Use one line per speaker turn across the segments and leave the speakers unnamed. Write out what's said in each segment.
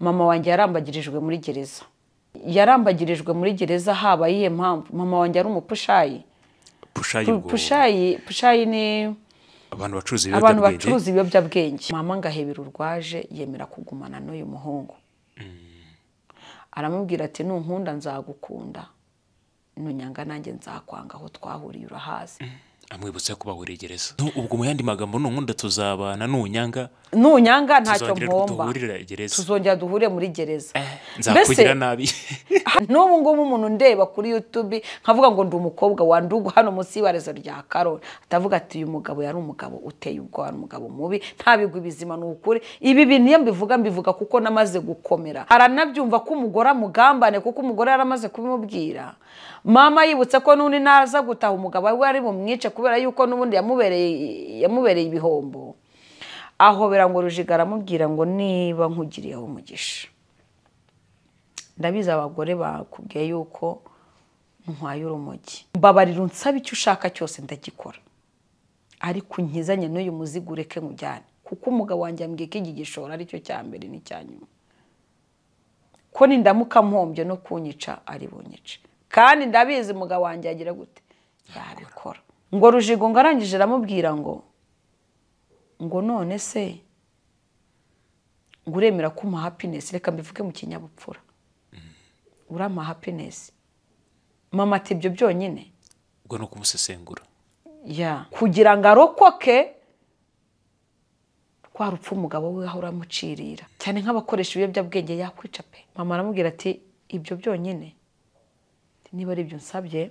mama wanjye yarambagirijwe muri gereza yarambagirijwe muri gereza haba yiye mpamvu mama wanjye ari umupushayi pushayi ni
abantu bacuruza
ibiyobyabwenge mama ngahebera urwaje yemera kugumana n'uyu muhungu mm. aramubwira ati nunkunda nzagukunda nunyanga nanjye nzakwanga aho twahuriye urahazi mm.
amwibutse ko bahuregereza ubwo mu yandi magambo nunkunda tuzabana nunyanga
nunyanga ntacyo mpomba tuzongera duhure muri gereza eh, nzakugira nabi n'ubu ngubu umuntu ndeba kuri yutube nkavuga ngo ndi umukobwa wandugu hano munsi y'ibarezo rya karori atavuga ati uyu mugabo yari umugabo uteye ubwoba umugabo mubi nta bigwi bizima ni ukuri ibi bintu iyo mbivuga mbivuga kuko namaze gukomera aranabyumva ko umugore amugambane kuko umugore amaze kubimubwira mama yibutse ko n'undi naza gutaha umugabo we ari bumwice kubera yuko n'ubundi yamubereye ibihombo ahobera ngo rujiga aramubwira ngo niba nkugiriyeho umugisha ndabizi abagore bakubwiye yuko ntwaye urumogi mbabarira unsaba icyo ushaka cyose ndagikora ariko unkizanye n'uyu muzigo ureke nkujyane kuko umugabo wanjye yambwiye ko iki gishoro aricyo cya mbere n'icya nyuma ko nindamuka mpombye no kunyica ari bunyice kandi ndabizi umugabo wanjye agira gute yabikora ngo rujigo ngarangije aramubwira ngo ngo none se ngo uremera ko umuha hapinesi reka mbivuge mu kinyabupfura urama hapinesi mama ati ibyo byonyine
ubwo ni ukumusesengura
kugira ngo arokoke rwa rupfu umugabo we aho uramucirira cyane nk'abakoresha ibiyobyabwenge yakwica pe mama aramubwira ati ibyo byonyine niba ari ibyo nsabye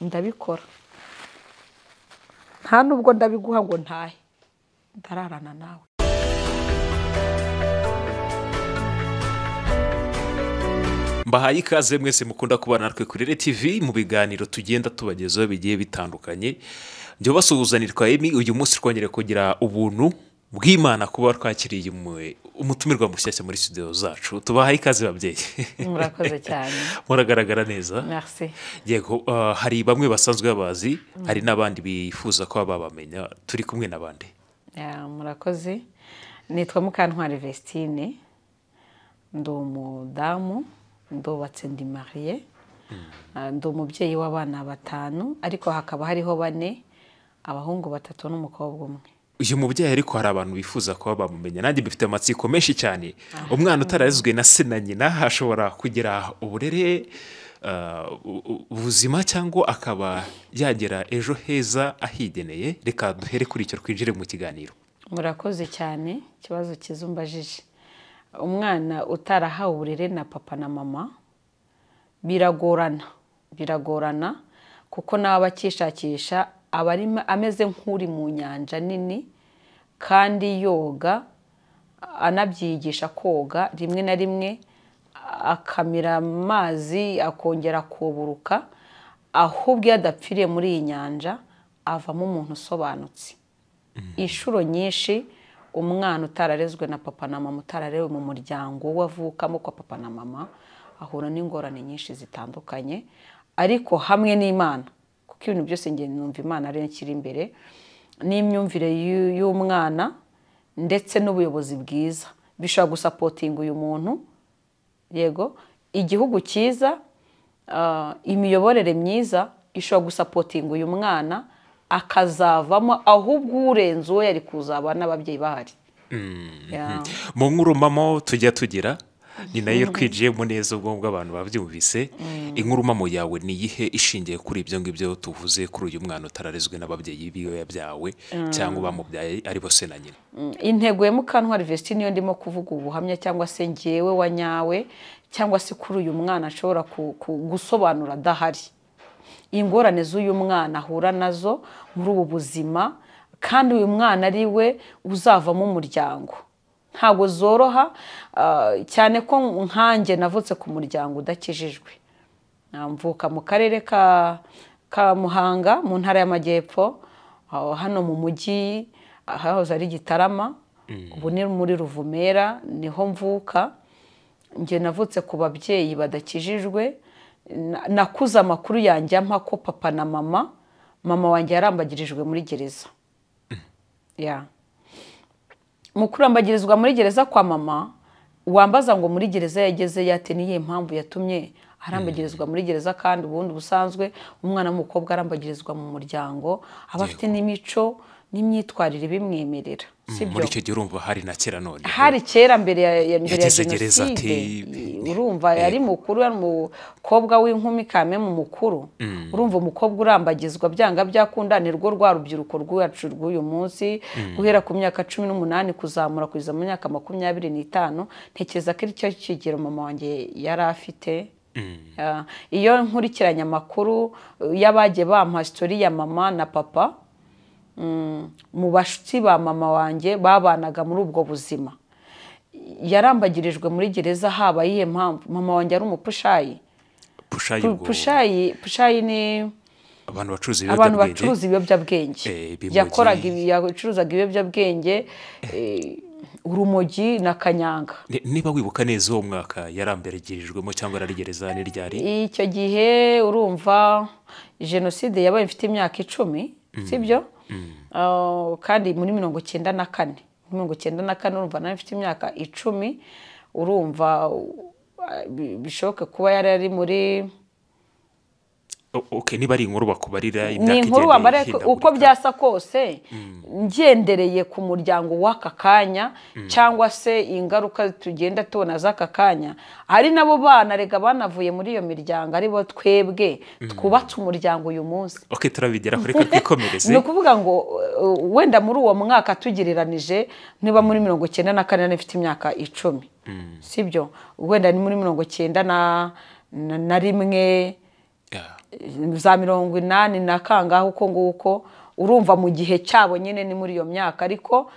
ndabikora nta nubwo ndabiguha ngo ntahe ndararana nawe
mbahaye ikaze mwese mukunda kuba natwe kuri RTV mu biganiro tugenda tubagezaho bigiye bitandukanye njya basuhuzanirwa emi uyu munsi twongere kugira ubuntu bw'imana kuba twakiriye umutumirwa mushyashya muri studio zacu tubahaye ikaze babyeyi murakoze cyane muragaragara neza yego uh, hari bamwe basanzwe babazi hari n'abandi bifuza kuba babamenya turi kumwe n'abandi
murakoze nitwa mukantwari vestine ndi umudamu ndubatse ndi mariye hmm. uh, ndi umubyeyi w'abana batanu ariko hakaba hariho bane abahungu batatu n'umukobwa
umwe uyu mubyeyi ariko hari abantu bifuza kuba bamumenya nanjye bifite amatsiko menshi cyane umwana utararezwe na se na nyina hashobora kugira uburere uh, ubuzima cyangwa akaba yagera ejo heza ahigeneye reka duhere kuri icyo twinjire mu kiganiro
murakoze cyane ikibazo kizumbajije umwana utarahawe uburere na papa na mama biragorana biragorana kuko nawe akishakisha aba ameze nk'uri mu nyanja nini kandi yoga anabyigisha koga rimwe na rimwe akamira amazi akongera kuburuka ahubwo iyo adapfiriye muri iyi nyanja avamo umuntu usobanutse mhm. inshuro nyinshi umwana utararezwe na papa na mama utararewe mu muryango we avukamo kwa papa na mama ahura n'ingorane nyinshi zitandukanye ariko hamwe n'imana kuko ibintu byose ngenda numva imana ari nshyira imbere n'imyumvire y'umwana ndetse n'ubuyobozi bwiza bishobora gusapotinga uyu muntu yego igihugu cyiza ah, imiyoborere myiza ishobora gusapotinga uyu mwana akazavamo ahubwo urenze uwo yari kuzaba n'ababyeyi bahari
mm-hmm. mu nkurumamo tujya tugira ni nayo twinjiyemo neza ubwo bwabantu abantu mm. inkuru inkurumamo yawe ni iyihe ishingiye kuri ibyo ngibyo tuvuze kuri uyu mwana utararezwe n'ababyeyi biwe byawe mm. cyangwa bamubyaye ari bo se na nyina
mm. intego ya mukantwari vesiti niyo ndimo kuvuga ubuhamya cyangwa se ngewe wa nyawe cyangwa se kuri uyu mwana ashobora gusobanura adahari ingorane z'uyu mwana ahura nazo muri ubu buzima kandi uyu mwana ari we uzavamo umuryango ntabwo zoroha eh, cyane ko nkanjye navutse ku muryango udakijijwe mvuka mu karere ka muhanga mu ntara y'amajyepfo hano mu mujyi hahoze ari gitarama mm. ubu ni muri ruvumera niho mvuka njye navutse ku babyeyi badakijijwe nakuze amakuru yanjye ampa ko papa na mama mama wanjye yarambagirijwe muri gereza mm. ya mu kurambagirizwa muri gereza kwa mama wambaza ngo muri gereza yageze yate niyo mpamvu yatumye arambagirizwa hmm. muri gereza kandi ubundi busanzwe umwana w'umukobwa arambagirizwa mu muryango aba afite n'imico n'imyitwarire bimwemerera mm, muri icyo
gihe urumva hari na kera none
hari kera mbere ya jenoside urumva eh, yari mukuru yari umukobwa w'inkumi kame mu mukuru mm. urumva umukobwa urambagizwa byanga byakunda ni rwo rwa rubyiruko rw'iwacu rw'uyu munsi mm. guhera ku myaka cumi n'umunani kuzamura kugeza mu myaka makumyabiri n'itanu ntekereza ko aricyo cyo kigero mama wanjye yari afite ah, iyo nkurikiranye amakuru y'abagiye bampa sitori ya mama na papa Mm. mu bashyitsi ba mama wanjye babanaga muri ubwo buzima yarambagirijwe muri gereza haba yihe mpamvu mama wanjye ari umupushayi pushayi pushayi ni
abantu bacuruza
ibiyobyabwenge eh, yakoraga yacuruzaga ibiyobyabwenge eh, urumogi na kanyanga
niba wibuka neza uwo mwaka yaramberegerejwemo cyangwa yararigereza ryari
icyo gihe urumva jenoside yabaye ifite imyaka icumi mm. sibyo Eh, kandi muri mirongo cyenda na kane mirongo cyenda na kane urumva nawe mfite imyaka icumi urumva eh, bishoboke kuba yari ari muri
oke niba ari inkuru bakubarira ni inkuru uko
byasa kose hmm. ngendereye ku muryango w'aka kanya hmm. cyangwa se ingaruka tugenda tubona z'aka kanya ari nabo bana rega banavuye muri iyo miryango aribo twebwe hmm. twubatse umuryango uyu munsi
oke turabigeraho reka twikomereze ni
ukuvuga ngo uh, wenda muri uwo mwaka tugereranije niba muri mirongo icyenda na kane ifite imyaka icumi sibyo wenda ni muri mirongo icyenda na rimwe za mirongo inani na kangahe uko nguko urumva mu gihe cyabo nyine ni muri iyo myaka ariko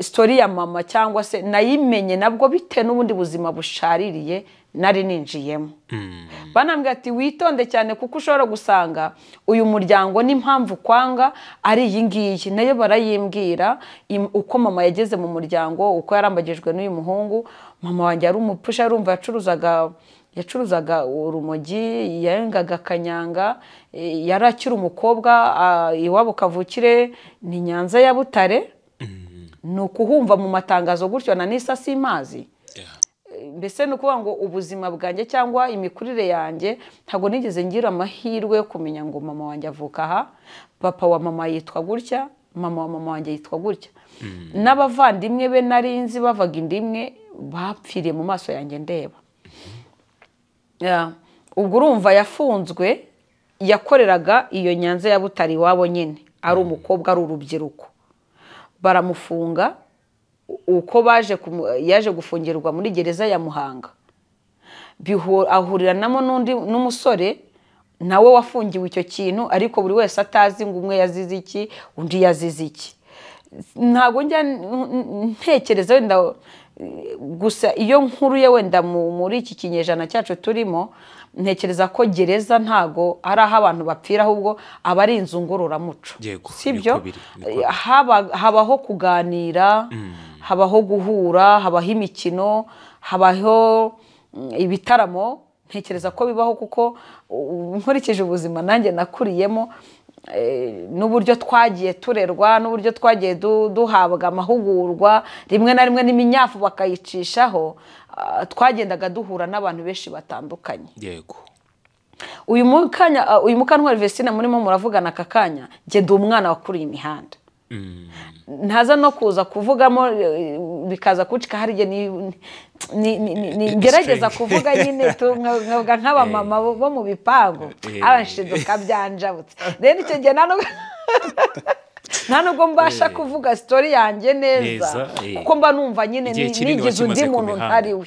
sitori ya mama cyangwa se nayimenye nabwo bite n'ubundi buzima bushaririye nari ninjiyemo mm. banambwira ati witonde cyane kuko ushobora gusanga uyu muryango n'impamvu kwanga ari iyi ngiyi nayo barayimbwira uko mama yageze mu muryango uko yarambagijwe n'uyu muhungu mama wanjye ari umupusha arumva yacuruzaga yacuruzaga urumogi yarengaga akanyanga e, yari akiri umukobwa iwabo kavukire ni nyanza ya butare mm-hmm. ni ukuhumva mu matangazo gutyo na n'isa simazi mbese ni ukuvuga ngo ubuzima bwanjye cyangwa imikurire yanjye ntabwo nigeze ngira amahirwe yo kumenya ngo mama wanjye avuka aha papa wa mama yitwa gutya mama wa mama wanjye yitwa gutya mm. n'abavandimwe be narinzi bavaga inda imwe bapfiriye mu maso yanjye ndeba ubwo urumva yafunzwe yakoreraga iyo nyanza ya butari iwabo nyine ari mm. umukobwa ari urubyiruko baramufunga uko baje yaje gufungirwa muri gereza ya muhanga ahuriranamo n'undi n'umusore nawe wafungiwe icyo kintu ariko buri wese atazi ngo umwe yazize iki undi yazize iki ntabwo njya ntekereza wenda gusa iyo nkuruye wenda muri iki kinyejana cyacu turimo ntekereza ko gereza ntago ari aho abantu bapfira ahubwo aba ari inzu ngororamuco si byo habaho kuganira mm. habaho guhura habaho imikino habaho mm, ibitaramo ntekereza ko bibaho kuko nkurikije ubuzima nanjye nakuriyemo Eh, n'uburyo twagiye turerwa n'uburyo twagiye duhabwa amahugurwa rimwe na rimwe n'iminyafu bakayicishaho ah, twagendaga duhura n'abantu benshi batandukanye yego uyu mukanya ah, uyu mukantwari vesine murimo muravugana aka kanya ngende umwana wakuriye imihanda Mm. ntaza no kuza kuvugamo eh, bikaza kucika hari igihe ngerageza kuvuga nyine nkavuga nk'abamama eh. bo mu bipangu eh. abashiduka byanjabutse rero icyo gihe nta nubwo mbasha kuvuga sitori yanjye neza kuko mba numva nyine nigize undi muntu ntari we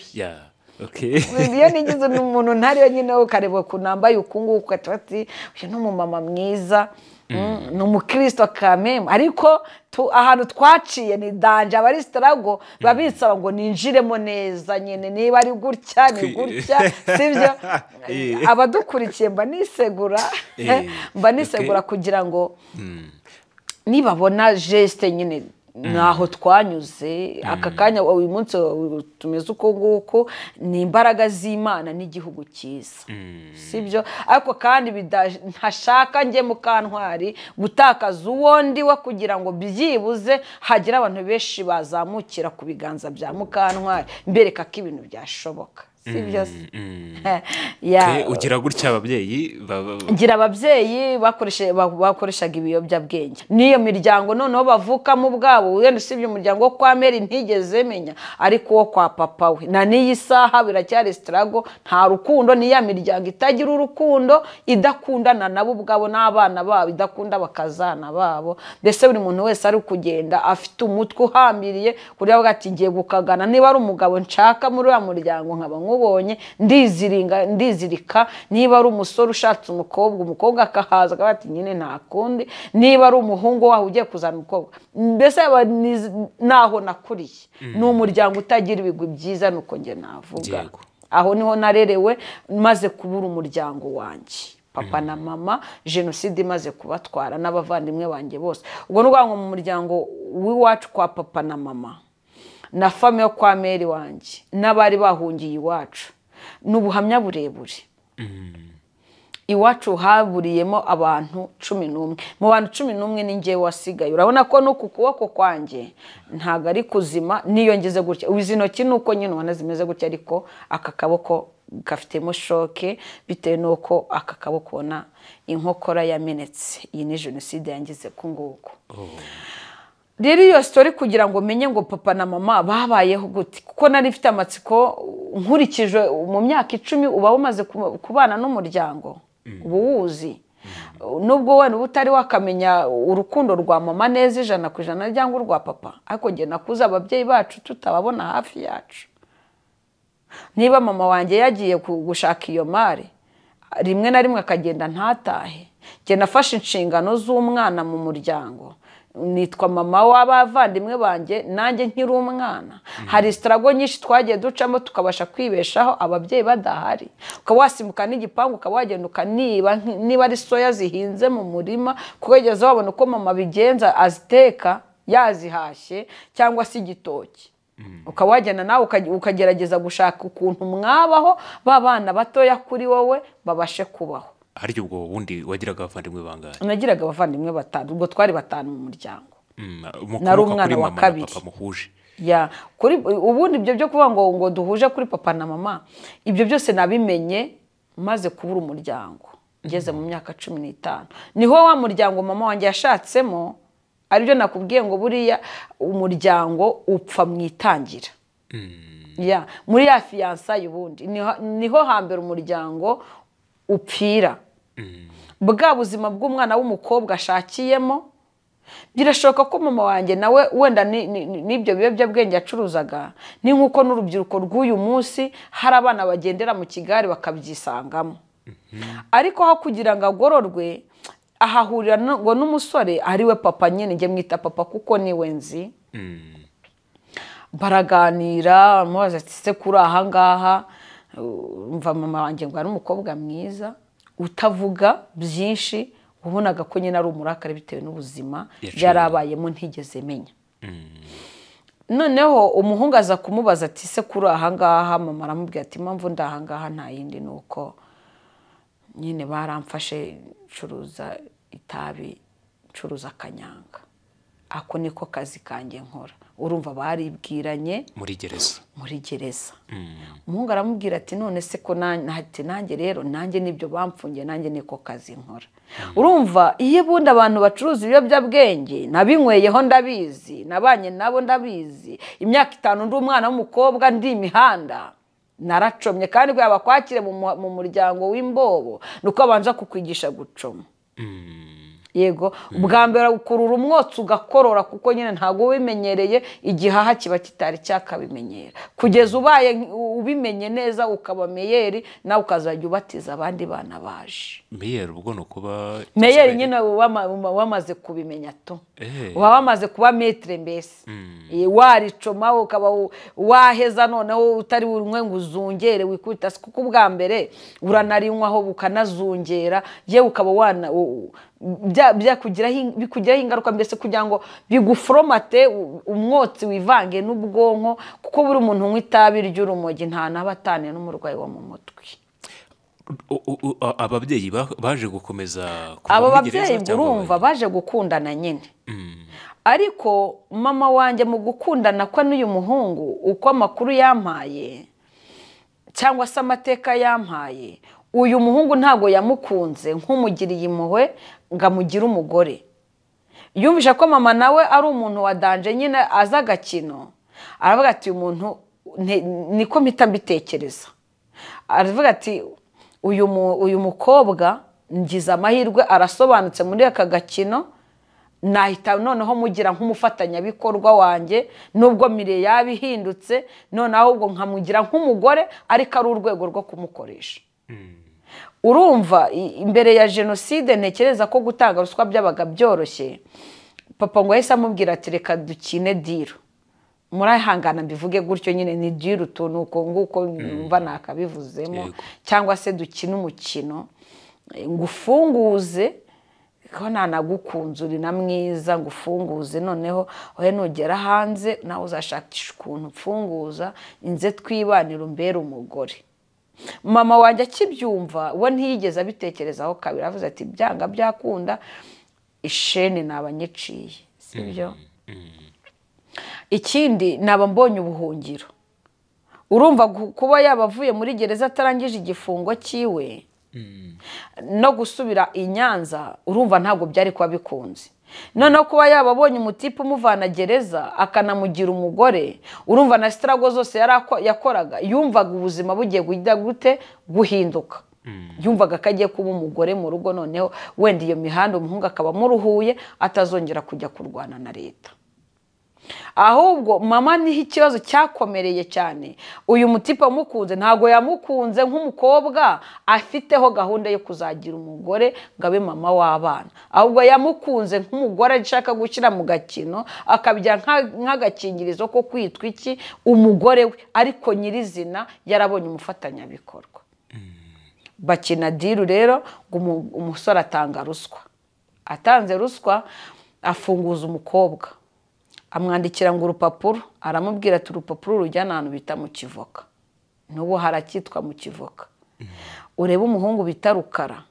iyo nigize umuntu ntari we nyine ukarebwa ku nambaye uku nguku ati uyu ni umumama mwiza Mm. Mm. ni umukirisitomakamu ariko ahantu twaciye ni danje abari sitarago mm. biba bisaba ngo ninjiremo neza nyine niba ari gutya ni gutya sibyo
eh.
abadukurikiye mba nisegura eh. mba nisegura kugira ngo nibabona jesite nyine Mm. naho twanyuze mm. aka kanya uyu munsi tumeze uko nguko ni imbaraga z'imana n'igihugu cyiza mm. si byo ariko kandi ntashaka njye mukantwari gutakaza uwo ndiwe kugira ngo byibuze hagire abantu benshi bazamukira ku biganza bya mukantwari mbereka ko ibintu byashoboka sibyo mm, mm. ugira
gutya ababyeyi ngira
ababyeyi bakoreshaga ibiyobyabwenge n'iyo miryango noneho bavukamo ubwabo wenda usibye umuryango wo kwa meri ntigeze menya ariko uwo kwa papa we na n'iyi saha biracyari sitarago nta rukundo n'iya miryango itagira urukundo idakundana nabo ubwabo n'abana babo idakunda bakazana babo mbese buri muntu wese ari kugenda afite umutwe uhambiriye kuri ati ngiye gukagana niba ari umugabo nshaka muri uriya muryango nkaba nk'ubu namubonye ndiziringa ndizirika niba ari umusore ushatse umukobwa umukobwa akahaza akaba ati nyine nta kundi niba ari umuhungu wawe ugiye kuzana umukobwa mbese naho nakuriye mm. ni umuryango utagira ibigwi byiza nuko uko njye navuga aho niho narerewe maze kubura umuryango wanjye papa mm-hmm. na mama jenoside imaze kubatwara n'abavandimwe banjye bose ubwo ni ngo mu muryango w'iwacu kwa papa na mama na fame yo kwa meri wanjye n'abari bahungiye iwacu ni ubuhamya burebure mm. iwacu haburiyemo abantu cumi n'umwe mu bantu cumi n'umwe ni ngewe wasigaye urabona ko no ku kuboko kwanjye ntabwo ari kuzima niyo ngeze gutya izi ntoki ni uko nyine ubona zimeze gutya ariko aka kaboko gafitemo shoke bitewe n'uko aka kaboko ubona inkokora yamenetse iyi ni jenoside yangize nguku oh. rero iyo sitori kugira ngo menye ngo papa na mama babayeho gute kuko nari ifite amatsiko nkurikije mu myaka icumi uba umaze kubana n'umuryango mm. uba uwuzi nubwo wenda uba utari wakamenya urukundo rwa mama neza ijana ku ijana cyangwa urwa papa ariko njye nakuze ababyeyi bacu tutababona hafi yacu niba mama wanjye yagiye gushaka iyo mare rimwe na rimwe akagenda ntatahe njye nafashe inshingano z'umwana mu muryango nitwa mama w'abavandimwe banjye nanjye nkiri umwana hari sitarago nyinshi twagiye ducamo tukabasha kwibeshaho ababyeyi badahari ukaba wasimbuka n'igipangu ukaba wagenduka niba ari soya zihinze mu murima kugeza wabona uko mama abigenza aziteka yazihashye cyangwa se igitoki mm. ukaba wagenda nawe ukagerageza gushaka ukuntu mwabaho ba bana batoya kuri wowe babashe kubaho
harya ubwo wundi wagiraga abavandimwe bangahe
nagiraga abavandimwe batanu ubwo twari batanu mu muryango
mm, nari umwana wa kabiri
ubundi ibyo byo kuvuga ngo ngo duhuje kuri papa na mama ibyo byose nabimenye maze kubura umuryango ngeze mu mm. myaka cumi n'itanu niho wa muryango mama wanjye yashatsemo aribyo nakubwiye ngo buriya umuryango upfa mu itangira
mm.
muri ya fiyansayi ubundi niho hambere umuryango upfira bwa buzima bw'umwana w'umukobwa ashakiyemo birashoboka ko mama wanjye nawe wenda n'ibyo biyobyabwenge yacuruzaga ni nk'uko n'urubyiruko rw'uyu munsi hari abana bagendera mu Kigali bakabyisangamo mhm. ariko aho kugira ngo agororwe ahahurira ngo n'umusore ariwe papa nyine njye mwita papa kuko niwe nzi mm. baraganira mubaza ati se kuri ngaha mva mama wanjye ngo ari umukobwa mwiza utavuga byinshi wabonaga ko nyine ari umurakare bitewe n'ubuzima yarabayemo ntigeze menya mm. noneho umuhungu aza kumubaza ati se kuri ahangaha mama aramubwira ati mpamvu ndahangaha nta yindi ni uko nyine baramfashe ncuruza itabi ncuruza akanyanga ako niko kazi kanjye nkora urumva baribwiranye
muri gereza
muri gereza umuhungu mm. aramubwira ati none se ko nanjye rero nanjye nibyo bamfungiye nanjye niko kazi nkora mm. urumva iyo ubundi abantu bacuruza ibiyobyabwenge nabinyweye ndabizi nabanye nabo ndabizi imyaka itanu ndi umwana w'umukobwa ndi imihanda naracomye kandi bwaba kwakire mu muryango w'imbobo ni uko abanza kukwigisha gucoma mm. yego hmm. bwa mbere ukurura umwotsi ugakorora kuko nyine ntabwo ubimenyereye igihaha kiba kitari cyakabimenyera kugeza ubaye ubimenye neza ukaba meyeri nawe ukazajya ubatiza abandi bana baje
meyeri ubwo ni ukuba
meyeri nyine uba wamaze kubimenya to eh. uba wamaze kuba metire mbese hmm. eh, waricoma ukaba waheza noneho utari bunywe ngo uzungere wikubita kuko ubwa mbere uranarinywaho bukanazungera yewe ukaba wana bikugiraho ingaruka mbese kugira ngo biguforomate umwotsi wivange n'ubwonko kuko buri umuntu unywa itabi ry'urumogi ntanaba ataniye n'umurwayi wo mu mutwe
ababyeyi baje gukomeza abo babyeyi urumva
baje gukundana nyine mm. ariko mama wanjye mu gukundana kwa n'uyu muhungu uko amakuru yampaye cyangwa se amateka yampaye uyu muhungu ntabwo yamukunze nk'umugiriye impuhwe ngo amugire umugore yumvise ko mama nawe ari umuntu wa danje nyine azi agakino aravuga ati uyu muntu niko mpita mbitekereza aravuga ati uyu mukobwa ngize amahirwe arasobanutse muri aka gakino nahita noneho mugira nk'umufatanyabikorwa wanjye nubwo mire yaba ihindutse noneho ahubwo nkamugira nk'umugore ariko ari urwego rwo kumukoresha hmm. urumva imbere ya jenoside ntekereza ko gutanga ruswa byabaga byoroshye papa ngo yahise amubwira ati reka dukine diru murahangana mbivuge gutyo nyine ni diru utu uko nguko mba mm. nakabivuzemo cyangwa se dukine umukino ngo ufunguze ko nanagukunzuri na mwiza ngo ufunguze noneho wowe nugera hanze nawe uzashakisha ukuntu upfunguza inze twibanire umbere umugore mama wanjye akibyumva we ntiyigeze abitekerezaho kabiri avuze ati byanga byakunda isheni nabanyiciye sibyo mm, mm. ikindi naba mbonye ubuhungiro urumva kuba yaba avuye muri gereza atarangije igifungo cyiwe mm. no gusubira i nyanza urumva ntabwo byari kuba bikunze noneho kuba yaba abonye umutipe umuvana gereza akanamugira umugore urumva na sitarago zose yakoraga yumvaga ubuzima bugiye guhita gute guhinduka mm. yumvaga ko agiye kuba umugore mu rugo noneho wenda iyo mihanda umuhungu akaba amuruhuye atazongera kujya kurwana na leta ahubwo mama niho ikibazo cyakomereye cyane uyu mutipe wamukunze ntabwo yamukunze nk'umukobwa afiteho gahunda yo kuzagira umugore ngo abe mama w'abana ahubwo yamukunze nk'umugore ashaka gushyira mu gakino akabya nk'agakingirizo ko kwitwa iki umugore we ariko nyirizina yarabonye umufatanyabikorwa mm. bakina diru rero ngo umusore atanga ruswa atanze ruswa afunguza umukobwa amwandikira ngo urupapuro aramubwira ati urupapuro rujyana ahantu bita mu kivoka n'ubu haracyitwa mu kivoka urebe umuhungu bita rukara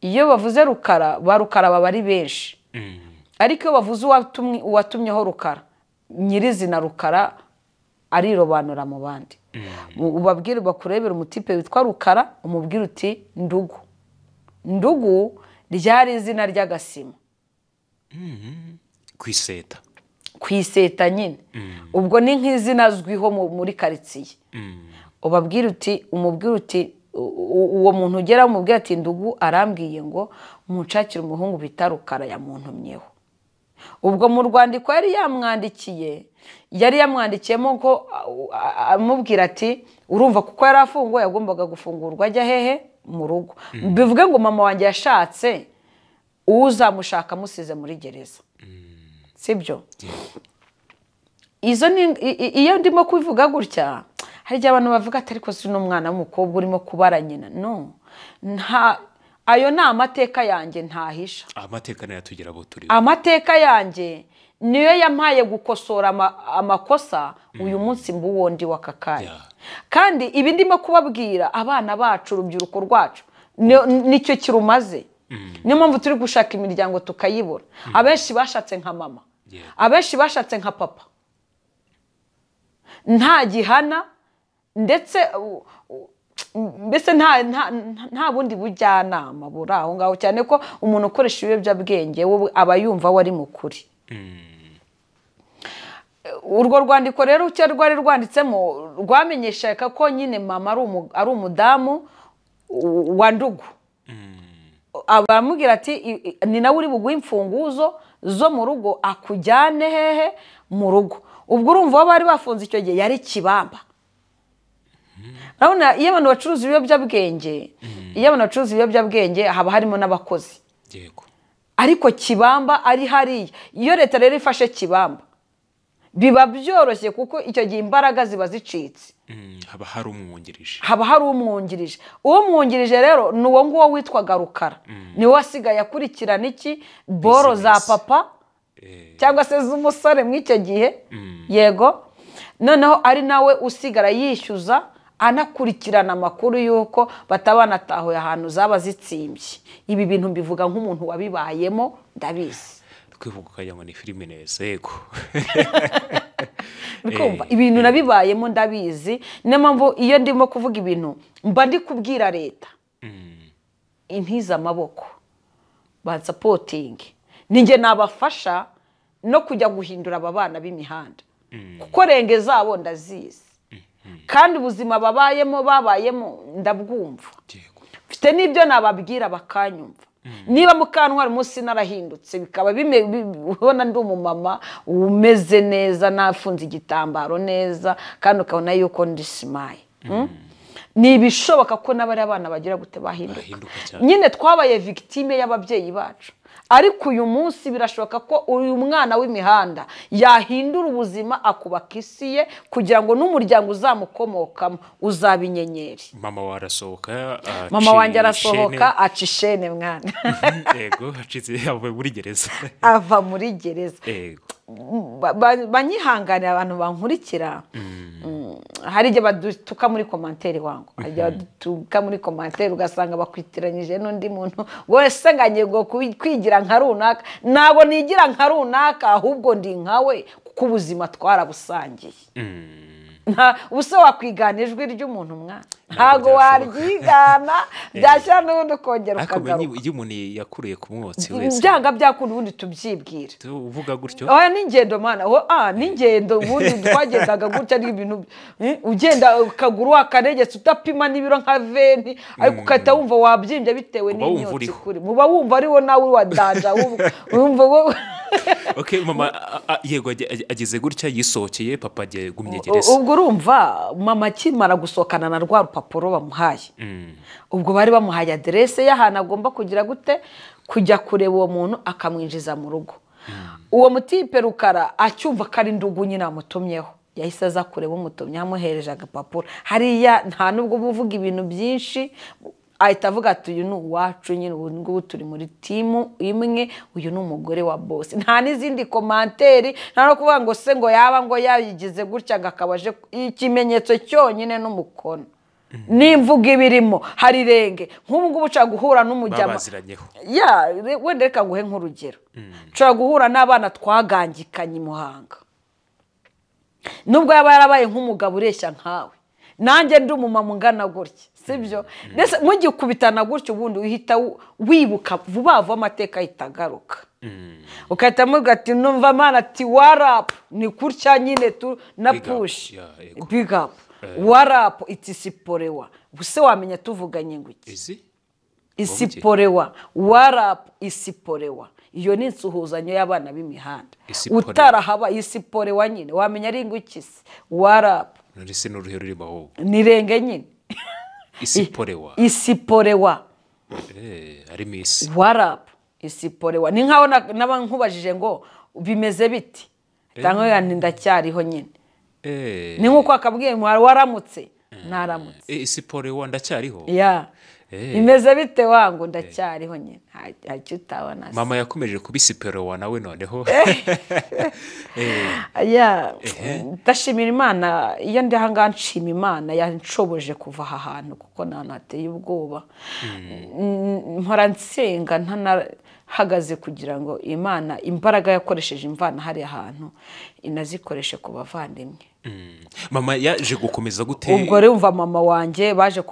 iyo bavuze rukara ba rukara baba ari benshi mm. ariko iyo bavuze uwatumyeho rukara nyirizina rukara arirobanura mu bandi mm. ubabwire bakurebera umutipe witwa rukara umubwire uti ndugu ndugu ryari izina ry'agasima
mm-hmm. ku iseta
ku iseta nyine mm. ubwo ni nk'izina azwiho muri karitsiye mm. ubabwira uti umubwira uti uwo muntu ugera umubwira ati ndugu arambwiye ngo mucakire umuhungu bita rukara yamuntumyeho ubwo mu rwandiko yari yamwandikiye yari yamwandikiyemo ko amubwira ati urumva kuko yari afunguwe yagombaga gufungurwa ajya hehe mu rugo mm. bivuge ngo mama wanjye yashatse uwo uzamushaka amusize muri gereza sibyo izo ni iyo ndimo kubivuga gutya hari igihe abantu bavuga ati ariko si n'umwana w'umukobwa urimo kubara nyina no nta ayo ni amateka yanjye ntahisha
amateka nayo atugera abo turi
amateka yanjye niyo yampaye gukosora amakosa uyu mm. munsi mbuwondi wa kanya kandi ibi ndimo kubabwira abana bacu urubyiruko rwacu mm. nicyo kirumaze Mm. niyo mpamvu turi gushaka imiryango tukayibura mm. abenshi bashatse nka mama abenshi bashatse nka papa nta gihana ndetse mbese nta bundi bujyanama buri aho ngaho cyane ko umuntu ukoresha ibiyobyabwenge aba yumva wari ari mukuri mm. urwo rwandiko rero icyo rwari rwanditsemo rwamenyeshaga ko nyine mama ari umudamu wa ndugu abamubwira ati ni nawe uri buguhe imfunguzo zo mu rugo akujyane hehe mu rugo ubwo urumva aho bari bafunze icyo gihe yari kibamba urabona iyo abantu bacuruza ibiyobyabwenge mm-hmm. iyo abantu bacuruza ibiyobyabwenge haba harimo n'abakozi ariko kibamba ari hariya iyo leta rero ifashe kibamba biba byoroshye kuko icyo gihe imbaraga ziba zicitse
mm, haba hari umwungirije
haba hari umwungirije umwungirije rero ni uwo nguwo witwaga rukara mm. ni wasigaye akurikirana iki boro za papa eh. cyangwa se z'umusore muri icyo gihe mm. yego noneho ari nawe usigara yishyuza anakurikirana amakuru y'uko batabanatahuye ahantu zaba zitsimbye ibi bintu mbivuga nk'umuntu wabibayemo ndabizi
kwivuga ukagira ngo ni filime nezego eh, ibintu
eh. nabibayemo ndabizi niyo mpamvu iyo ndimo kuvuga ibintu mba ndi kubwira leta mm. intiza amaboko bansapotingi ninjye nabafasha no kujya guhindura aba bana b'imihanda mm. kuko renge zabo ndazizi mm-hmm. kandi ubuzima babayemo babayemo ndabwumva mfite n'ibyo nababwira bakanyumva Mm. niba mukantwara umunsi narahindutse bikaba bibona ndi umumama umeze neza nafunze igitambaro neza kandi ukabona yuko ndi mm. hmm? ni ibishoboka ko n'abari abana bagira gute bahinduka nyine twabaye victime y'ababyeyi bacu ariko uyu munsi birashoboka ko uyu mwana w'imihanda yahindura ubuzima akubaka isi ye kugira ngo n'umuryango uzamukomokamo uzaba inyenyeri
mama warasohoka mama wanjye arasohoka
aca ishene mwana
yego acitse ava muri gereza
ava muri gereza banyihanganira abantu bankurikira mm. Mm, hari igihe badutuka muri komantere wangu hari igihe mm-hmm. badutuka muri komantere ugasanga bakwitiranyije n'undi muntu wese ngo kwigira nka runaka ntabwo nigira nka runaka ahubwo ndi nkawe kuko ubuzima twarabusangiye mm. ubuse wakwigana ijwi ry'umuntu mwana ntabwo waryigana eh. byashyira n'ubundi ukongera ukagaruka
iyo umuntu yakuriye ku mwotsi wese byanga
byakunda ubundi tubyibwira
uvuga gutyo oya oh,
n'ingendo mwana oh, ah ingendo eh. ubundi twagendaga gutya n'ibintu hmm? ugenda ukaguru wakanegetse utapima n'ibiro nka veni ariko mm. ukahita wumva wabyimbye bitewe n'imyotsi kuri muba wumva ariwo nawe wadanja wumva wowe
okay mama yego ageze gutya yisohokeye papa agiye gumyegereza ubwo
urumva mama akimara gusohokana na rwa rupapuro bamuhaye mm. ubwo bari bamuhaye aderese y'ahantu agomba kugira gute kujya kureba uwo muntu akamwinjiza mu rugo mm. uwo mutipe rukara acyumva ko ari ndugu nyine amutumyeho yahise aza kureba umutumye yamuhereje agapapuro hariya nta nubwo uba uvuga ibintu byinshi ahita avuga ati uyu ni uwacu nyine ubu ngubu turi muri timu imwe uyu ni umugore wa bose nta n'izindi komanteri nta no kuvuga ngo se ngo yaba ngo yayigize gutya ngo akaba aje ikimenyetso cyonyine n'umukono mhm. n'imvugo ibirimo hari irenge nk'ubu ngubu ushobora guhura n'umujyama wenda reka nguhe nk'urugero mhm. ushobora guhura n'abana twagangikanye i nubwo yaba yarabaye nk'umugabo ureshya nkawe nanjye ndi umumama ungana gutya si byo mm-hmm. mbese mugikubitana gutya ubundi uhita wibuka vuba vuba amateka ahita agaruka mm-hmm. ugahita muvuga ati numva amana ati warapu ni gutya nyine tu na pushi bigapu eh. warapu itisiporewa buse wamenya tuvuganye ngo iki
isiporewa
warapu isiporewa iyo ni insuhuzanyo y'abana b'imihanda utarahaba isiporewa nyine wamenya ari ngo iki warapu
none se n'uruhe rurimo wowe
ni renge nyine
isiporewa
isiporewa
harimo eh, isi
warapu isiporewa ni nkaho n'abankubajije ngo bimeze biti cyangwa eh. ndacyariho nyine
eh. ni nk'uko
akabwiye waramutse ntaramutse
isiporewa ndacyariho ya Eh. imeze
bite wangu eh. ndacyariho nyine nta cyo utabona
mama yakomeje kubisiperowa nawe noneho eh.
ndashimira imana iyo ndi aha ngaha nshima imana yanshoboje kuva aha hantu kuko nta ubwoba hmm. mpora nsenga ntanahagaze kugira ngo imana imbaraga yakoresheje imvana hariya hantu inazikoreshe ku bavandimwe
mm. mama yaje gukomeza gutera ubwo rero
mama wanjye baje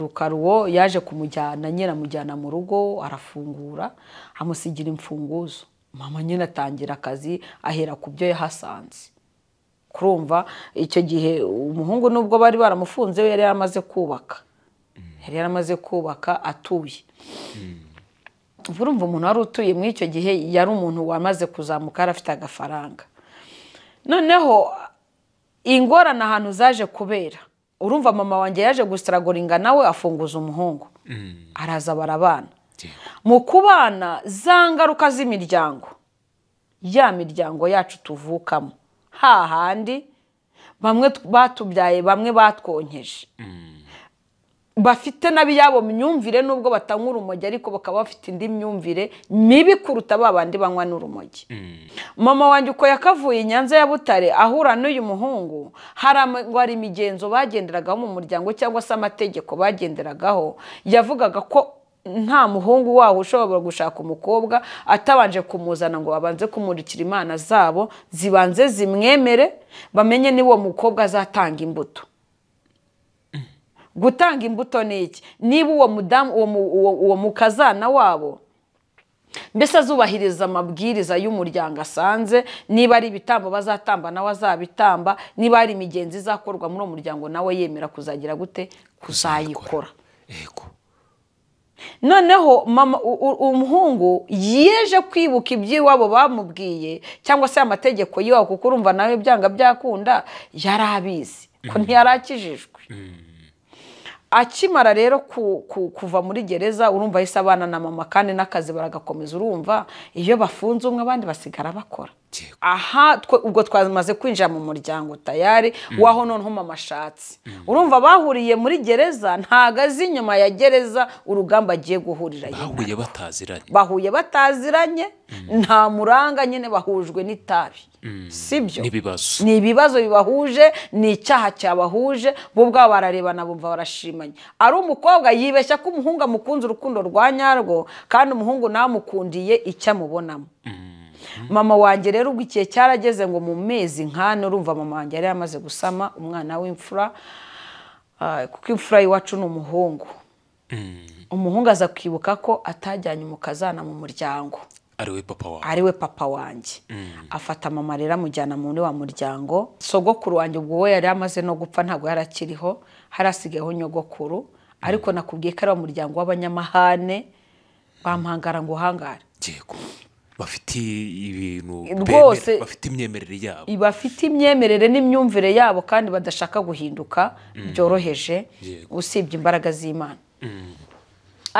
rukaruwo yaje kumujyana nyiramujyana mu rugo arafungura amusigira imfunguzo mama nyine atangira akazi ahera ku byo yahasanze kurumva icyo gihe umuhungu nubwo bari baramufunze we yari yaramaze kubaka mm. yari yaramaze kubaka atuye mm. urumva umuntu wari utuye muri icyo gihe yari umuntu wamaze kuzamuka yari afite agafaranga noneho ingorane ahantu zaje kubera urumva mama wanjye yaje gusitaragoringa nawe afunguza umuhungu mm. araza barabana mu kubana za ngaruka z'imiryango ya miryango yacu tuvukamo hahandi bamwe batubyaye bamwe batwonkeje mm. bafite n'abiyabo myumvire nubwo batanywa urumogi ariko bakaba bafite indi myumvire mibi kuruta ba bandi banywa n'urumogi mm. mama wanjye uko yakavuye i nyanza ya butare ahura n'uyu muhungu hari imigenzo bagenderagaho mu muryango cyangwa se amategeko bagenderagaho yavugaga ko nta muhungu wabo ushobora gushaka umukobwa atabanje kumuzana ngo babanze kumurikira imana zabo zibanze zimwemere bamenye niba uwo mukobwa azatanga imbuto gutanga imbuto ni iki niba uwo mudamu uwo mukazana wabo mbese azubahiriza amabwiriza y'umuryango asanze niba ari ibitambo bazatamba nawe azabitamba niba ari imigenzi izakorwa muri uwo muryango nawe yemera kuzagira gute kuzayikora noneho mama umuhungu yeje kwibuka iby'iwabo bamubwiye cyangwa se amategeko y'iwabo kuko urumva nawe byanga byakunda yari abizi ko mm-hmm. ntiyarakijijwe mm. akimara rero kuva muri gereza urumva ahise abana na mama kandi n'akazi baragakomeza urumva iyo bafunze umwe abandi basigara bakora aha ubwo twamaze kwinjira mu muryango tayari mm. waho noneho mama ashatse mm. urumva bahuriye muri gereza ntago azi inyuma ya gereza urugamba agiye guhurira bahuye
bataziranye
bahuye bataziranye mm. nta muranga nyine bahujwe n'itabi sibyo ni ibibazo bibahuje ni icyaha cyabahuje bo ubwabo bararebana bumva barashimanye ari umukobwa yibeshya ko umuhungu amukunze urukundo rwa nyarwo kandi umuhungu namukundiye icyo amubonamo mama wanjye rero ubwo igihe cyarageze ngo mu mezi nkane urumva mama wanjye yari yamaze gusama umwana w'imfura ah, kuko imfura y'iwacu ni umuhungu mm. umuhungu aza kwibuka ko atajyanye umukazana mu muryango
ariwe papa wawe
ariwe papa wanjye mm. afata mama rero amujyana muri wa muryango sogokuru wanjye ubwo we yari amaze no gupfa ntabwo yarakiriho harasigayeho nyogokuru mm. ariko nakubwiye ko ari umuryango w'abanyamahane bamuhangara ngo uhangare
bafite ibintu rwose bafite imyemerere yabo
bafite imyemerere n'imyumvire yabo kandi badashaka guhinduka mm. byoroheje usibye imbaraga z'imana mm.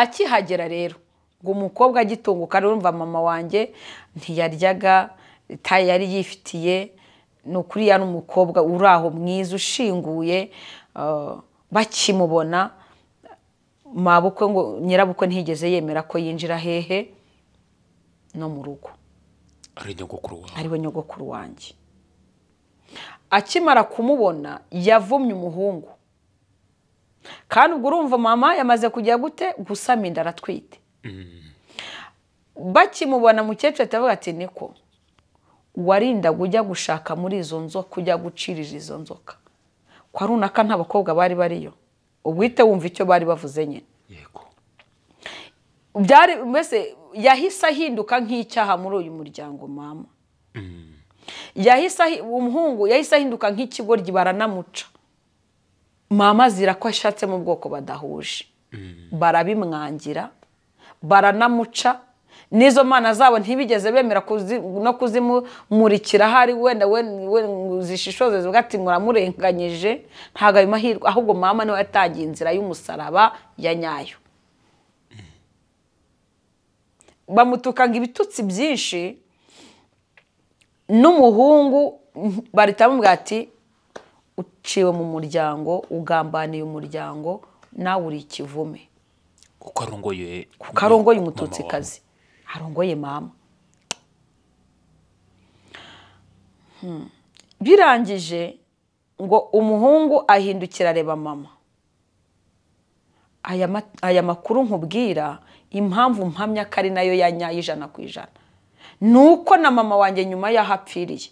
akihagera rero ngo umukobwa agitunguka rumva mama wanjye ntiyaryaga tayi yari yifitiye ni ukuri yari umukobwa uri aho mwiza ushinguye uh, bakimubona mabukwe ngo nyirabukwe ntigeze yemera ko yinjira hehe no mu rugo
ari nyogokuru
ariwe nyogokuru wanjye akimara kumubona yavumye umuhungu kandi ubwo urumva mama yamaze kujya gute gusama inda aratwite mm. bakimubona mukecuru atavuga ati niko warindaga ujya gushaka muri izo nzoka ujya gucirira izo nzoka kwa runaka nta bakobwa bari bariyo ubwite wumva icyo bari bavuze nyine byari mbese yahise ahinduka nk'icyaha muri uyu muryango mama yahise umuhungu yahise ahinduka nk'ikigoryi baranamuca mama azira ko ashatse mu bwoko badahuje barabimwangira baranamuca n'izo mana zabo ntibigeze bemera no kuzimurikira ahari wenda zishishoze zivuga ati muramurenganyije ntabwo ayo mahirwe ahubwo mama niwe yatangiye inzira y'umusaraba ya nyayo bamutukaga ibitutsi byinshi n'umuhungu barita bamubwira ati uciwe mu muryango ugambaniye umuryango nawe uri ikivume kuko arongoye umututsikazi arongoye mama hmm. birangije ngo umuhungu ahindukira areba mama aya makuru nkubwira impamvu mpamya ko ari nayo ya ijana ku ijana ni uko na mama wanjye nyuma y'aho apfiriye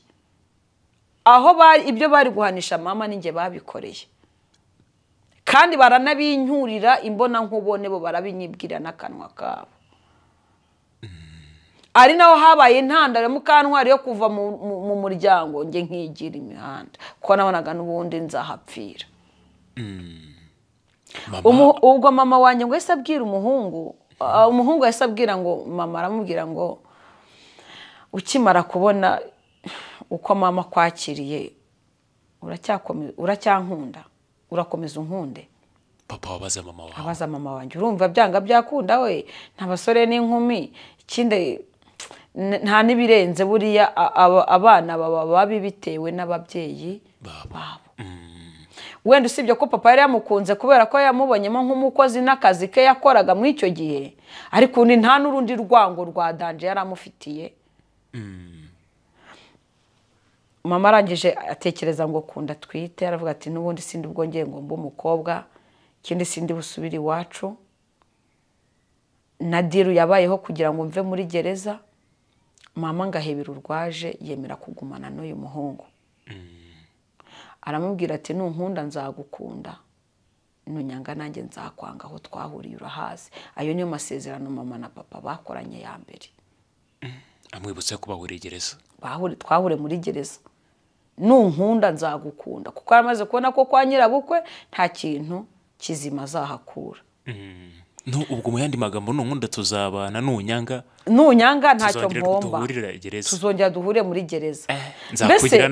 aho ibyo bari guhanisha mama n'inge babikoreye kandi baranabinyurira imbona nkubone bo barabinyibwira n'akanwa kabo ari naho habaye intandaro mukantwari yo kuva mu muryango njye nkigira imihanda kuko nabonaga n'ubundi nzahapfira hmm. ubwo mama wanjye ngo ese abwira umuhungu Ah, umuhungu yahise abwira ngo mama aramubwira ngo ukimara kubona uko mama akwakiriye uracyankunda urakomeza unkunde
papa wabaza mama wawe
abaza mama wanjye urumva byanga byakunda we nta basore n'inkumi ikindi nta n'ibirenze buriya abana baba babi bitewe n'ababyeyi babo mm. wenda usibye ko papa yari yamukunze kubera ko yamubonyemo nk'umukozi n'akazi ke yakoraga muri icyo gihe ariko undi nta n'urundi rwango rwa danje yari amufitiye mm. mama arangije atekereza ngo kunda atwite aravuga ati n'ubundi sindi ubwo ngiye ngo mbe umukobwa ikindi sindi busubire iwacu na diru yabayeho kugira ngo mve muri gereza mama ngahebera urwaje yemera kugumana n'uyu muhungu mm. aramubwira ati nunkunda nzagukunda nunyanga nanjye nzakwanga aho twahuriye urahazi ayo niyo masezerano mama na papa bakoranye ya mbere
mm. amwibutse ko bahuriye gereza
twahure muri gereza nunkunda nzagukunda kuko aramaze kubona ko kwa nyirabukwe nta kintu kizima azahakura
mm. ubwo mu yandi magambo nunkunda tuzabana nunyanga
nunyanga
ntacyo mpomba tuzongera
duhure muri gereza eh, nzakugira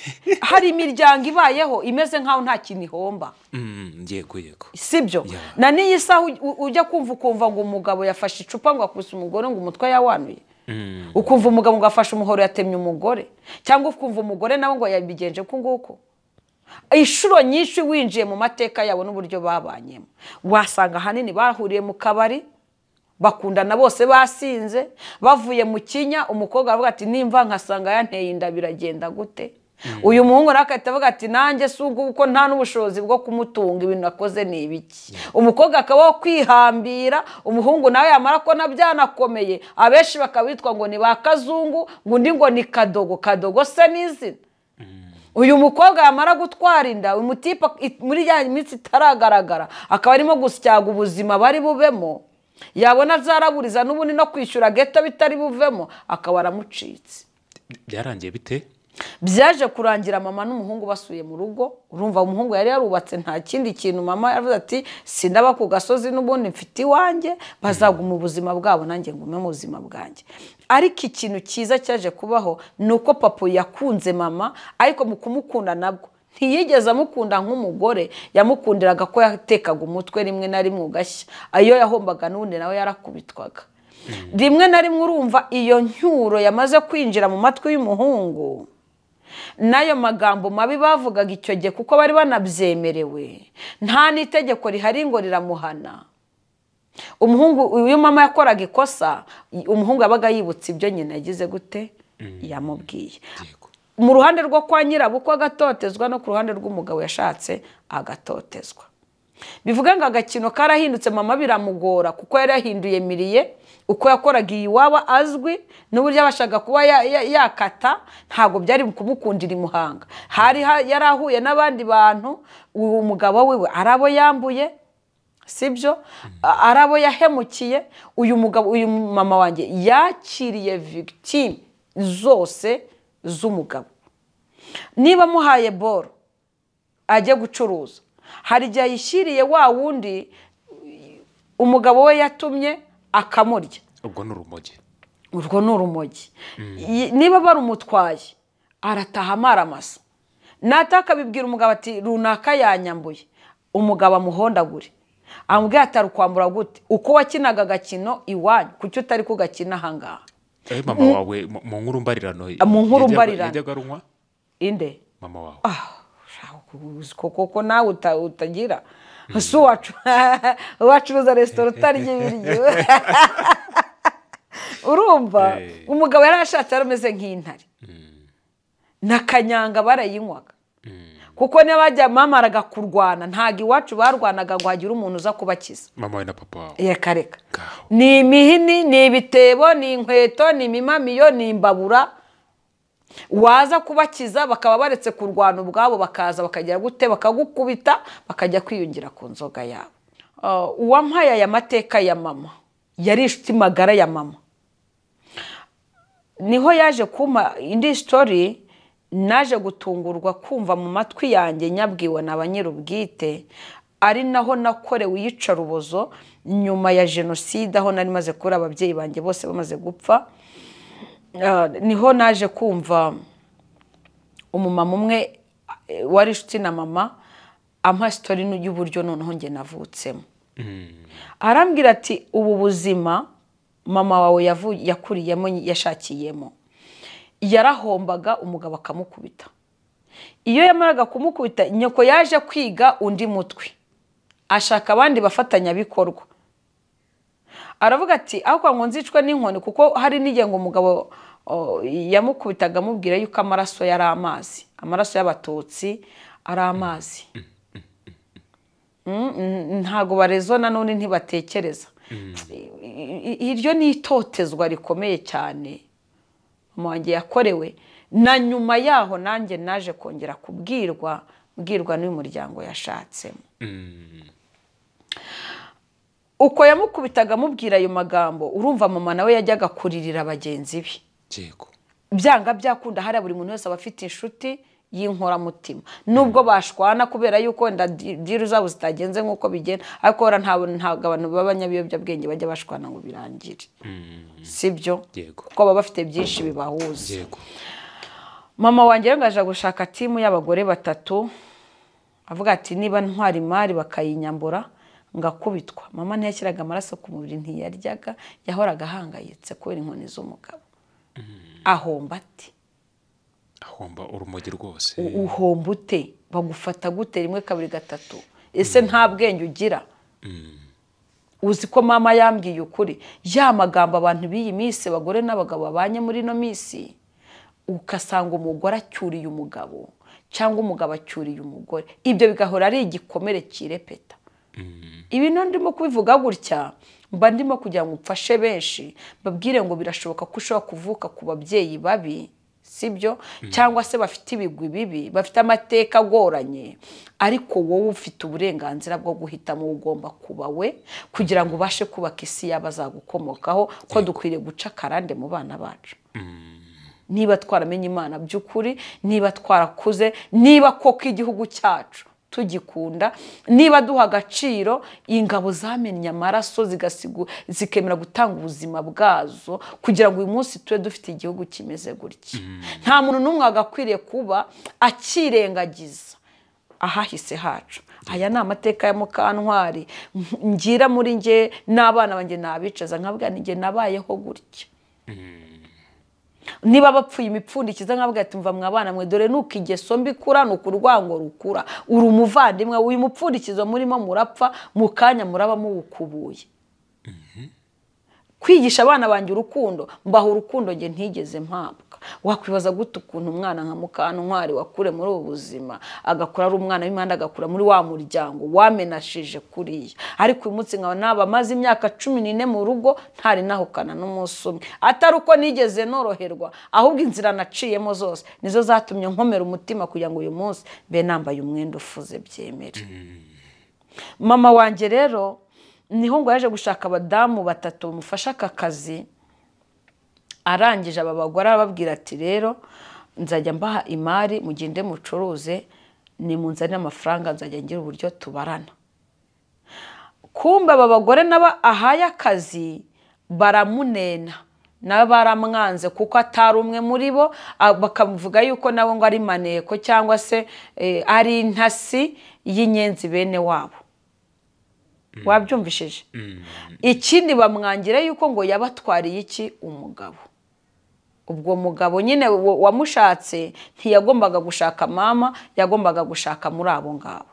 hari imiryango ibayeho imeze nk'aho nta kintu ihomba mm, si byo na n'iyi saha ujya kumva ukumva ngo umugabo yafashe icupa ngo akubise umugore ngo umutwe yawanuye mm. ukumva umugabo ngo afashe umuhoro yatemye umugore cyangwa ukumva umugore nawe ngo yabigenje uko nguko inshuro nyinshi winjiye mu mateka yabo n'uburyo babanyemo wasanga ahanini bahuriye mu kabari bakundana bose basinze bavuye mu kinya umukobwa avuga ati nimba nkasanga yanteye inda biragenda gute mm. uyu muhungu nawe akahita avuga ati nanjye si uko nta n'ubushobozi bwo kumutunga ibintu akoze ni ibiki mm. umukobwa akabaho kwihambira umuhungu nawe yamara ko na byanakomeye abenshi bakaba bitwa ngo ni ba kazungu undi ngo ni kadogo kadogo se n'izina uyu mukobwa yamara gutwara inda uyu mutipe muri ya minsi itaragaragara akaba arimo gusyaga ubuzima bari bubemo yabona zaraburiza n'ubundi no kwishyura geto bitari buvemo akaba aramucitse
byarangiye bite
byaje kurangira mama n'umuhungu basuye mu rugo urumva umuhungu yari yarubatse nta kindi kintu mama yavuze ati sindaba ku gasozi n'ubundi mfite iwanjye bazaguma ubuzima bwabo nanjye ngume mu buzima bwanjye ariko ikintu cyiza cyaje kubaho ni uko papa yakunze mama ariko mu kumukunda nabwo ntiyigeze amukunda nk'umugore yamukundiraga ko yatekaga umutwe rimwe na rimwe ugashya ayo yahombaga n'ubundi nawe yarakubitwaga mm. rimwe na rimwe urumva iyo nyuro yamaze kwinjira mu matwi y'umuhungu n'ayo magambo mabi bavugaga icyo gihe kuko bari banabyemerewe nta n'itegeko rihari ngo riramuhana umuhungu uyu mama yakoraga ikosa umuhungu yabaga yibutse ibyo nyina yagize gute mm. yamubwiye mu ruhande rwo kwa nyirabukwe agatotezwa no ku ruhande rw'umugabo yashatse agatotezwa bivuga ngo agakino karahindutse mama biramugora kuko yari yahinduye miriye uko yakoraga iyi waba azwi n'uburyo yabashaga kuba yakata ntabwo byari kumukundira imuhanga hari yari ahuye n'abandi bantu uwo mugabo wiwe arabo yambuye sibyo ari abo yahemukiye uyu mugabo uyu mama wanjye yakiriye victime zose z'umugabo niba amuhaye boro ajye gucuruza hari igihe ayishyiriye wa wundi umugabo we yatumye akamurya
urwo ni urumogi
urwo ni urumogi mm. niba barumutwaye arataha amaramasa nataka akabibwira umugabo ati runaka yanyambuye umugabo amuhondagure amubwira atari ukwambura gute uko wakinaga agakino iwanyu kuki utari kugakina ahangaha
eh, mama mm. wawe mu nkuru mbarirano ah, mu nkuru mbarirano
yajyaga arunywa inde mama wawe ah, koko nawe utagira si uwo acuruza resitora utarya ibiryo urumva eh. umugabo yari ashatse yari ameze nk'intare mm. na kanyanga barayinywaga mm. kuko ntibajya mamaraga kurwana ntabwo iwacu barwanaga ngo hagire umuntu uza kubakiza
mama we na papa
reka reka ni imihini ni ibitebo ni inkweto ni imimamiyo ni imbabura waza kubakiza bakaba baretse kurwana ubwabo bakaza bakagira gute bakagukubita bakajya kwiyungira ku nzoga yabo uh, uwampaye aya mateka ya mama yari inshuti magara ya mama niho yaje kuma indi sitori naje gutungurwa kumva mu matwi yanjye nyabwiwe na ba nyir'ubwite ari naho nakorewe iyicarubozo nyuma ya jenoside aho nari maze kubura ababyeyi banjye bose bamaze gupfa Eh, niho naje kumva umumama umwe eh, wari inshuti na mama ampa sitori y'uburyo noneho njye navutsemo hmm. arambwira ati ubu buzima mama wawe yakuriyemo yashakiyemo yarahombaga umugabo akamukubita iyo yamaraga kumukubita nyoko yaje kwiga undi mutwe ashaka abandi bafatanyabikorwa aravuga ati aho ngo nzicwe n'inkoni kuko hari n'igihe ngo umugabo yamukubitaga amubwira yuko amaraso yari amazi amaraso y'abatutsi ari amazi mm, mm, mm. ntago barezona none ntibatekereza iryo ni itotezwa rikomeye cyane wanjye yakorewe na nyuma yaho nanjye naje kongera kubwirwa mbwirwa n'uyu muryango yashatsemo uko yamukubitaga amubwira ayo magambo urumva mama nawe yajyaga kuririra bagenzi be byanga byakunda hariya buri muntu wese aba afite inshuti y'inkoramutima nubwo bashwana kubera yuko wenda diri zabo zitagenze nk'uko bigenda ariko wera ntabwo abantu b'abanyabiyobyabwenge bajya bashwana ngo birangire mm. si byo kuko baba bafite byinshi bibahuza mama wanjye yangaje gushaka timu y'abagore batatu avuga ati niba ntwara imari bakayinyambura ngakubitwa mama ntiyashyiraga amaraso ku mubiri ntiyaryaga yahoraga ahangayitse kubera inkoni z'umugabo Mm-hmm. ahomba ate
ahomba urumogi rwose
uhomba ute bagufata gute rimwe kabiri gatatu ese mm. nta bwenge ugira mm. uzi ko mama yambwiye ukuri ya magambo abantu b'iyi minsi abagore n'abagabo babanye muri ino minsi ugasanga umugore acyuriye umugabo cyangwa umugabo acyuriye umugore ibyo bigahora ari igikomere kirepeta mm. ibi ndimo kubivuga gutya mba ndimo kugira ngo mfashe benshi babwire ngo birashoboka ko ushobora kuvuka ku babyeyi babi sibyo hmm. cyangwa se bafite ibigwi bibi bafite amateka agoranye ariko wowe ufite uburenganzira bwo guhitamo ugomba kuba we kugira ngo ubashe kubaka isi y'abazagukomokaho ko dukwiriye guca karande mu bana bacu hmm. niba twaramenye imana by'ukuri niba twarakuze niba koko igihugu cyacu tugikunda niba duha agaciro ingabo zamennye amaraso zikemera gutanga ubuzima bwazo kugira ngo uyu munsi tube dufite igihugu kimeze gutya mm-hmm. nta muntu n'umwe agakwiriye kuba akirengagiza ahahise hacu aya ni amateka ya mukantwari ngira muri njye n'abana banjye nabicaza nkabwa njye nabayeho gutya mm-hmm. niba bapfuye imipfundikiza nkavuga ati mva mwabana mwe dore nuko ingeso mbi ikura ni urwango rukura uri umuvandimwe uyu mupfundikizo murimo murapfa mu kanya muraba muwukubuye mhm. kwigisha abana banjye urukundo mbaha urukundo nge ntigeze mpabwa wakwibaza gute ukuntu umwana nka mukantwari wakure muri ubu buzima agakura ari umwana w'imana agakura muri wa muryango wamenashije kuriya ariko uyu munsi nkaba naba amaze imyaka cumi n'ine mu rugo ntari nahukana n'umunsi umwe atari uko nigeze noroherwa ahubwo inzira naciyemo zose nizo zatumye nkomera umutima kugira ngo uyu munsi mbe nambaye umwenda ufuze byemere mama wanjye rero niho ngo yaje gushaka abadamu batatu bamufasha aka kazi arangije aba bagore arababwira ati rero nzajya mbaha imari mugende mucuruze ni nimunzanire amafaranga nzajya ngira uburyo tubarana kumbe aba bagore nabo ahaye akazi baramunena nabo baramwanze kuko atari umwe muri bo bakamuvuga yuko nabo ngo ari maneko cyangwa se e, ari intasi y'inyenzi bene wabo mm. wabyumvishije mm. ikindi bamwangira yuko ngo yabatwariye iki umugabo ubwo mugabo nyine wamushatse ntiyagombaga gushaka mama yagombaga gushaka muri abo ngabo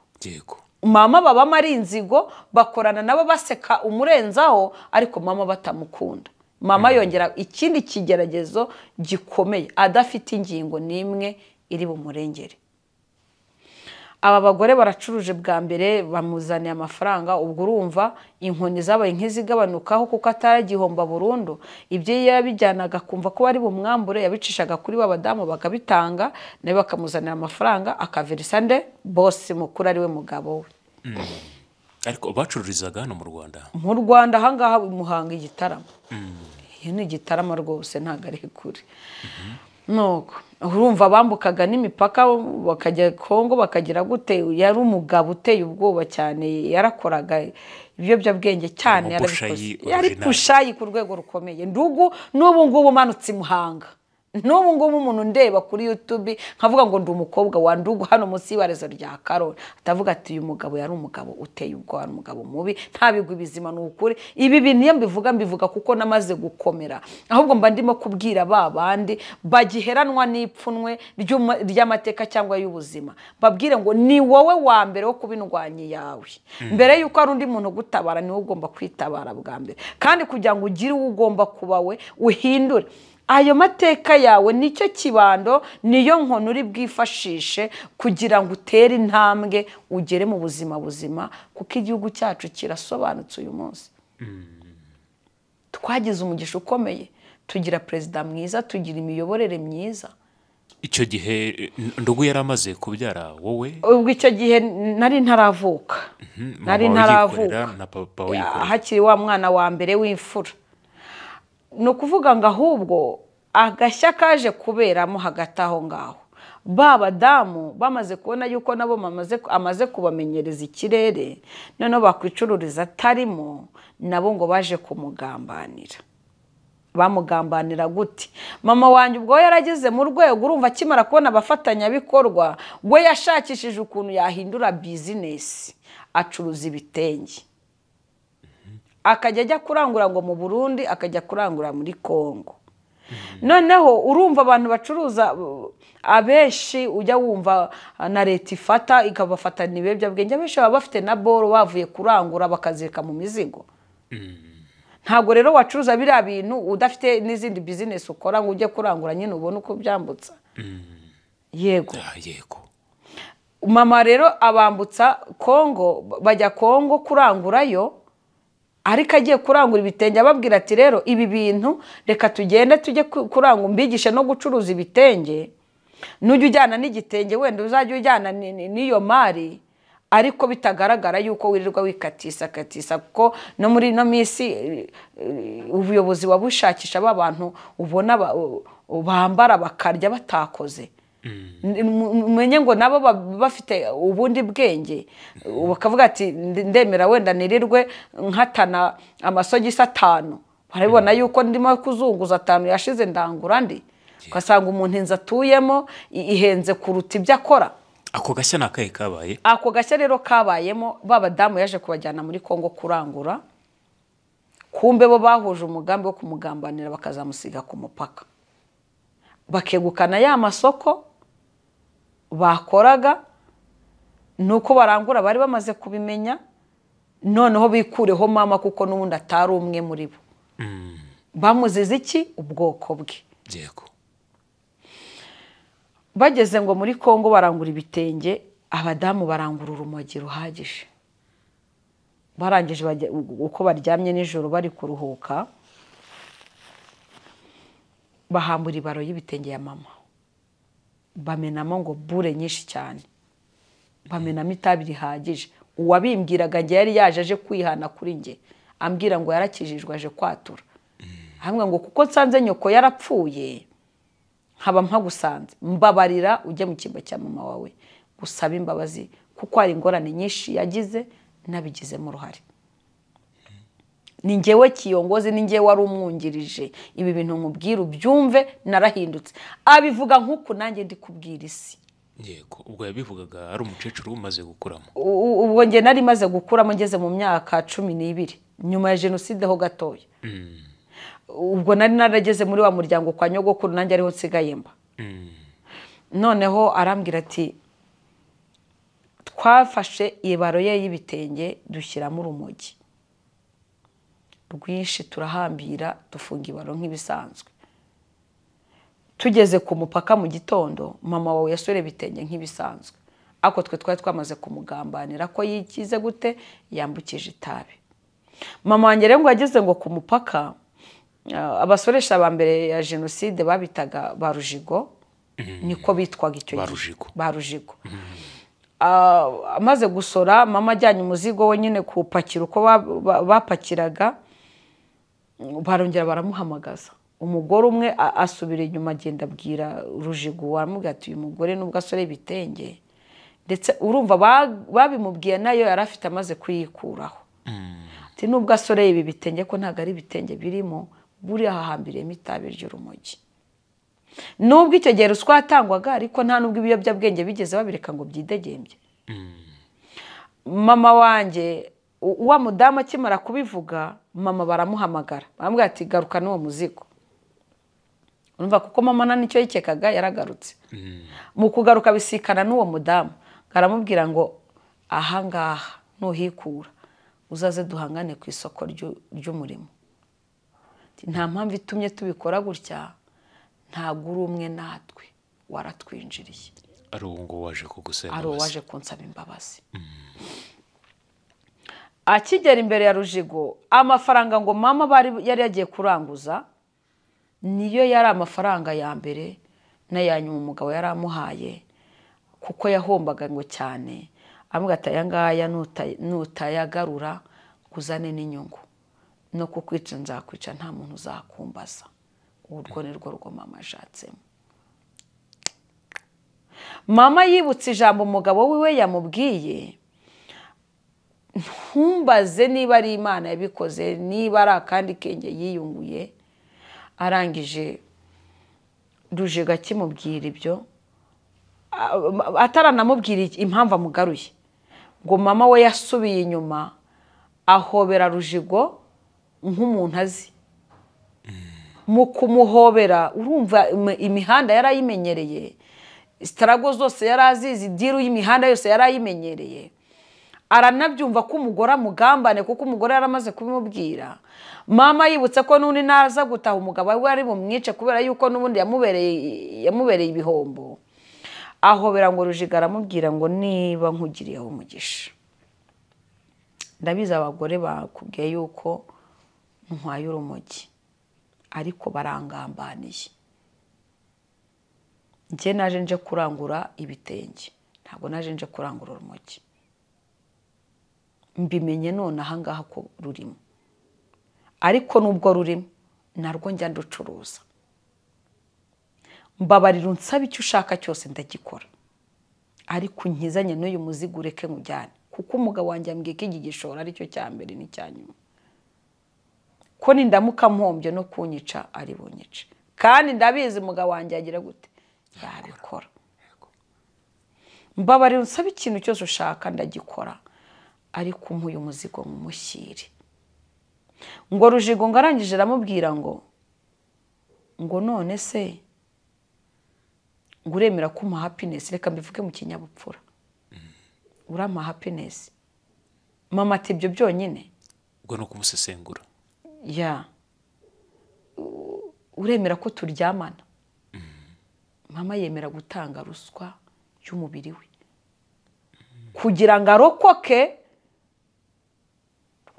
mama babamo ari inzigo bakorana nabo baseka umurenzaho ariko mama batamukunda mama mm. yongera ikindi kigeragezo gikomeye adafite ingingo n'imwe iri bumurengere aba bagore baracuruje bwa mbere bamuzaniye amafaranga ubwo urumva inkoni zabaye nk'izigabanukaho kuko ataragihomba burundu ibyo yabijyanaga kumva ko bari bumwambure yabicishaga kuri ba badamu bakabitanga nawe bakamuzanira amafaranga akavirisa nde bose mukuru ari we mugabo we
mm. ariko bacururizaga hano mu rwanda
mu rwanda ahangaha muhanga igitaramo iyo ni igitaramo rwose ntabwo ari kure mm-hmm. nuko urumva bambukaga n'imipaka bakajya kongo bakagira gute yari umugabo uteye ubwoba cyane yarakoraga ibiyobyabwenge cyane yari pushayi ku rwego rukomeye ndugu n'ubu ngubu umanutse i muhanga n'ubu ngubu umuntu ndeba kuri yutube nkavuga ngo ndi umukobwa wandugu hano munsi y'ibarezo rya karori atavuga ati uyu mugabo yari umugabo uteye ubwoba ni umugabo mubi ntabigwe ibizima ni ukuri ibi bintu iyo mbivuga mbivuga kuko namaze gukomera ahubwo mba ndimo kubwira ba bandi bagiheranwa n'ipfunwe ry'amateka cyangwa y'ubuzima babwire ngo ni wowe wa mbere wo kuba indwanyi yawe hmm. mbere y'uko hari undi muntu ugutabara niwe ugomba kwitabara bwa mbere kandi kugira ngo ugire uwo ugomba kuba we uhindure ayo mateka yawe nicyo kibando niyo nkono uri bwifashishe kugira ngo utere intambwe ugere mu buzima buzima kuko igihugu cyacu kirasobanutse uyu munsi mm. twagize umugisha ukomeye tugira perezida mwiza tugira imiyoborere myiza
icyo gihe ndugu yari amaze kubyara wowe
ubwo icyo gihe nari ntaravuka
mhm. nari ntaravuka
hakiri wa mwana wa mbere w'imfura ni ukuvuga ngo ahubwo agashya kaje kuberamo hagati aho ngaho ba badamu bamaze kubona yuko nabo amaze kubamenyereza ikirere noneho bakwicururiza atarimo nabo ngo baje kumugambanira bamugambanira gute mama wanjye ubwo yarageze mu rwego urumva akimara kubona abafatanyabikorwa we yashakishije ukuntu yahindura bizinesi acuruza ibitenge akajya ajya kurangura ngo mu burundi akajya kurangura muri congo noneho urumva abantu bacuruza abenshi ujya wumva na leta ifata ikabafatana ibiyobyabwenge abenshi baba bafite na boro bavuye kurangura bakazirika mu mizigo ntabwo rero wacuruza biriya bintu udafite n'izindi bizinesi ukora ngo ujye kurangura nyine ubone uko byambutsa yego ah, mama rero abambutsa Congo bajya kongo kurangurayo ariko agiye kurangura ibitenge ababwira ati rero ibi bintu reka tugende tujye kurangura mbigishe no gucuruza ibitenge n'ujya ujyana n'igitenge wenda uzajya ujyana n'iyo mari ariko bitagaragara yuko wirirwa wikatisa katisa kuko no muri ino minsi ubuyobozi wabushakisha ba bantu ubona bambara bakarya batakoze menye ngo nabo bafite ubundi bwenge bakavuga ati ndemera wenda nirirwe nkatana amasogisi atanu barabibona mm. yuko ndimo kuzunguza atanu yashize ndangura andi ugasanga umuntu inzu atuyemo ihenze kuruta ibyo akora
ako gashya ni akahe kabaye
ako gashya rero kabayemo ba badamu yaje kubajyana muri congo kurangura kumbe bo bahuje umugambi wo kumugambanira bakazamusiga ku mupaka bakegukana ya masoko bakoraga ni uko barangura bari bamaze kubimenya noneho bikureho mama kuko n'ubundi atari umwe muri bo mm. bamuzize iki ubwoko bwe bageze ngo muri congo barangura ibitenge abadamu barangura urumogi ruhagije barangije uko baryamye nijoro bari kuruhuka bahambura ibaro y'ibitenge ya mama bamenamo ngo bure nyinshi cyane bamenamo itabi rihagije uwabimbwiraga njye yari yaje aje kwihana kuri njye ambwira ngo yarakijijwe aje kwatura hamwe ngo kuko nsanze nyoko yarapfuye nkaba mpagusanze mbabarira ujye mu cyimba cya mama wawe gusaba imbabazi kuko hari ingorane nyinshi yagize n'abigizemo uruhare ni ngewe kiyongozi ni ngewe wari umwungirije ibi bintu nkubwira ubyumve narahindutse abivuga nkuko nanjye ndi kubwira isi
yego ubwo yabivugaga ari umukecuru umaze gukuramo
ubwo njye nari maze gukuramo ngeze mu myaka cumi n'ibiri nyuma ya jenoside ho gatoya mm. ubwo nari narageze muri wa muryango kwa nyogokuru nanjye ariho nsigaye mba mm. noneho arambwira ati twafashe ibaro ye y'ibitenge dushyiramo urumogi rwinshi turahambira dufunga ibaro nk'ibisanzwe tugeze ku mupaka mu gitondo mama wawe yasore bitenge nk'ibisanzwe ako twe twari twamaze kumugambanira ko yikize gute yambukije itabi mama wanjye rero ngo yageze ngo ku mupaka ah, abasoresha ba mbere ya jenoside babitaga ba rujigo mm. niko bitwaga icyo gihe ba rujigo mm. ah, amaze gusora mama ajyanye umuzigo we nyine kuwupakira uko bapakiraga barongera baramuhamagaza umugore umwe asubira inyuma agenda abwira rujigu waramubwira ati uyu mugore nubwo asore ibitenge ndetse urumva babimubwiye nayo yari afite amaze kuyikuraho mm. nubwo asore ibi bitenge ko ntabwo ari ibitenge birimo buriya hahambiriyemo itabi ry'urumogi nubwo icyo gihe ruswa yatangwaga ariko nta nubwo ibiyobyabwenge bigeze babireka ngo byidegembye mm. mama wanjye uwa mudamu akimara kubivuga mama baramuhamagara baramubwira ati garuka n'uwo muzigo urumva kuko mama nta nicyo yikekaga yaragarutse mm. mu kugaruka bisikana n'uwo mudamu aramubwira ngo ahangaha nuhikura uzaze duhangane ku isoko ry'umurimo nta mpamvu itumye tubikora gutya ntabwo uri umwe natwe waratwinjiriye
ari uwo nguwo waje kugusaba imbabazi ari uwaje kunsaba imbabazi mm.
akigera imbere ya rujigo amafaranga ngo mama bari yari yagiye kuranguza niyo yari amafaranga ya mbere n'ayanyuma umugabo yari amuhaye kuko yahombaga ngo cyane amubwira ati aya ngaya nutayagarura kuzane n'inyungu no kukwica nzakwica nta muntu uzakumbaza urwo ni rwo rwo mama ashatsemo mama yibutse ijambo umugabo wiwe yamubwiye ntumbaze niba ari imana yabikoze niba ari akandi kenge yiyunguye arangije ruje gake ibyo ataranamubwira impamvu amugaruye ngo mama we yasubiye inyuma ahobera rujigo nk'umuntu azi mm. mu kumuhobera urumva imihanda yari sitarago zose yari azizi diru y'imihanda yose yari ayimenyereye aranabyumva ko umugore amugambane kuko umugore yaramaze kubimubwira mama yibutse ko n'undi naza gutaha umugabo we ari bumwice kubera yuko n'ubundi yamubereye ibihombo ahobera ngo rujiga aramubwira ngo niba nkugiriyeho umugisha ndabizi abagore bakubwiye yuko ntwaye urumogi ariko barangambaniye njye naje nje kurangura ibitenge ntabwo naje nje kurangura urumogi mbimenye none ngaha ko rurimo ariko n'ubwo rurimo narwo njya nducuruza mbabarira unsaba icyo ushaka cyose ndagikora ariko nkizanye n'uyu muzigo ureke nkujyane kuko umugabo wanjye yambwiye ko iki gishoro aricyo cya mbere n'icya nyuma ko nindamuka mpombye no kunyica ari bunyice kandi ndabizi umugabo wanjye agira gute yabikora mbabarira unsaba ikintu cyose ushaka ndagikora ariko umuye umuzigo mumushyire ngo rujigo ngo arangije aramubwira ngo ngo none se ngo uremera ko umuha hapinesi reka mbivuge mu kinyabupfura mm-hmm. urama hapinesi mama ati ibyo byonyine
ubwo ni ukumusesengura
ya uremera ko turyamana mm-hmm. mama yemera gutanga ruswa y'umubiri we kugira ngo arokoke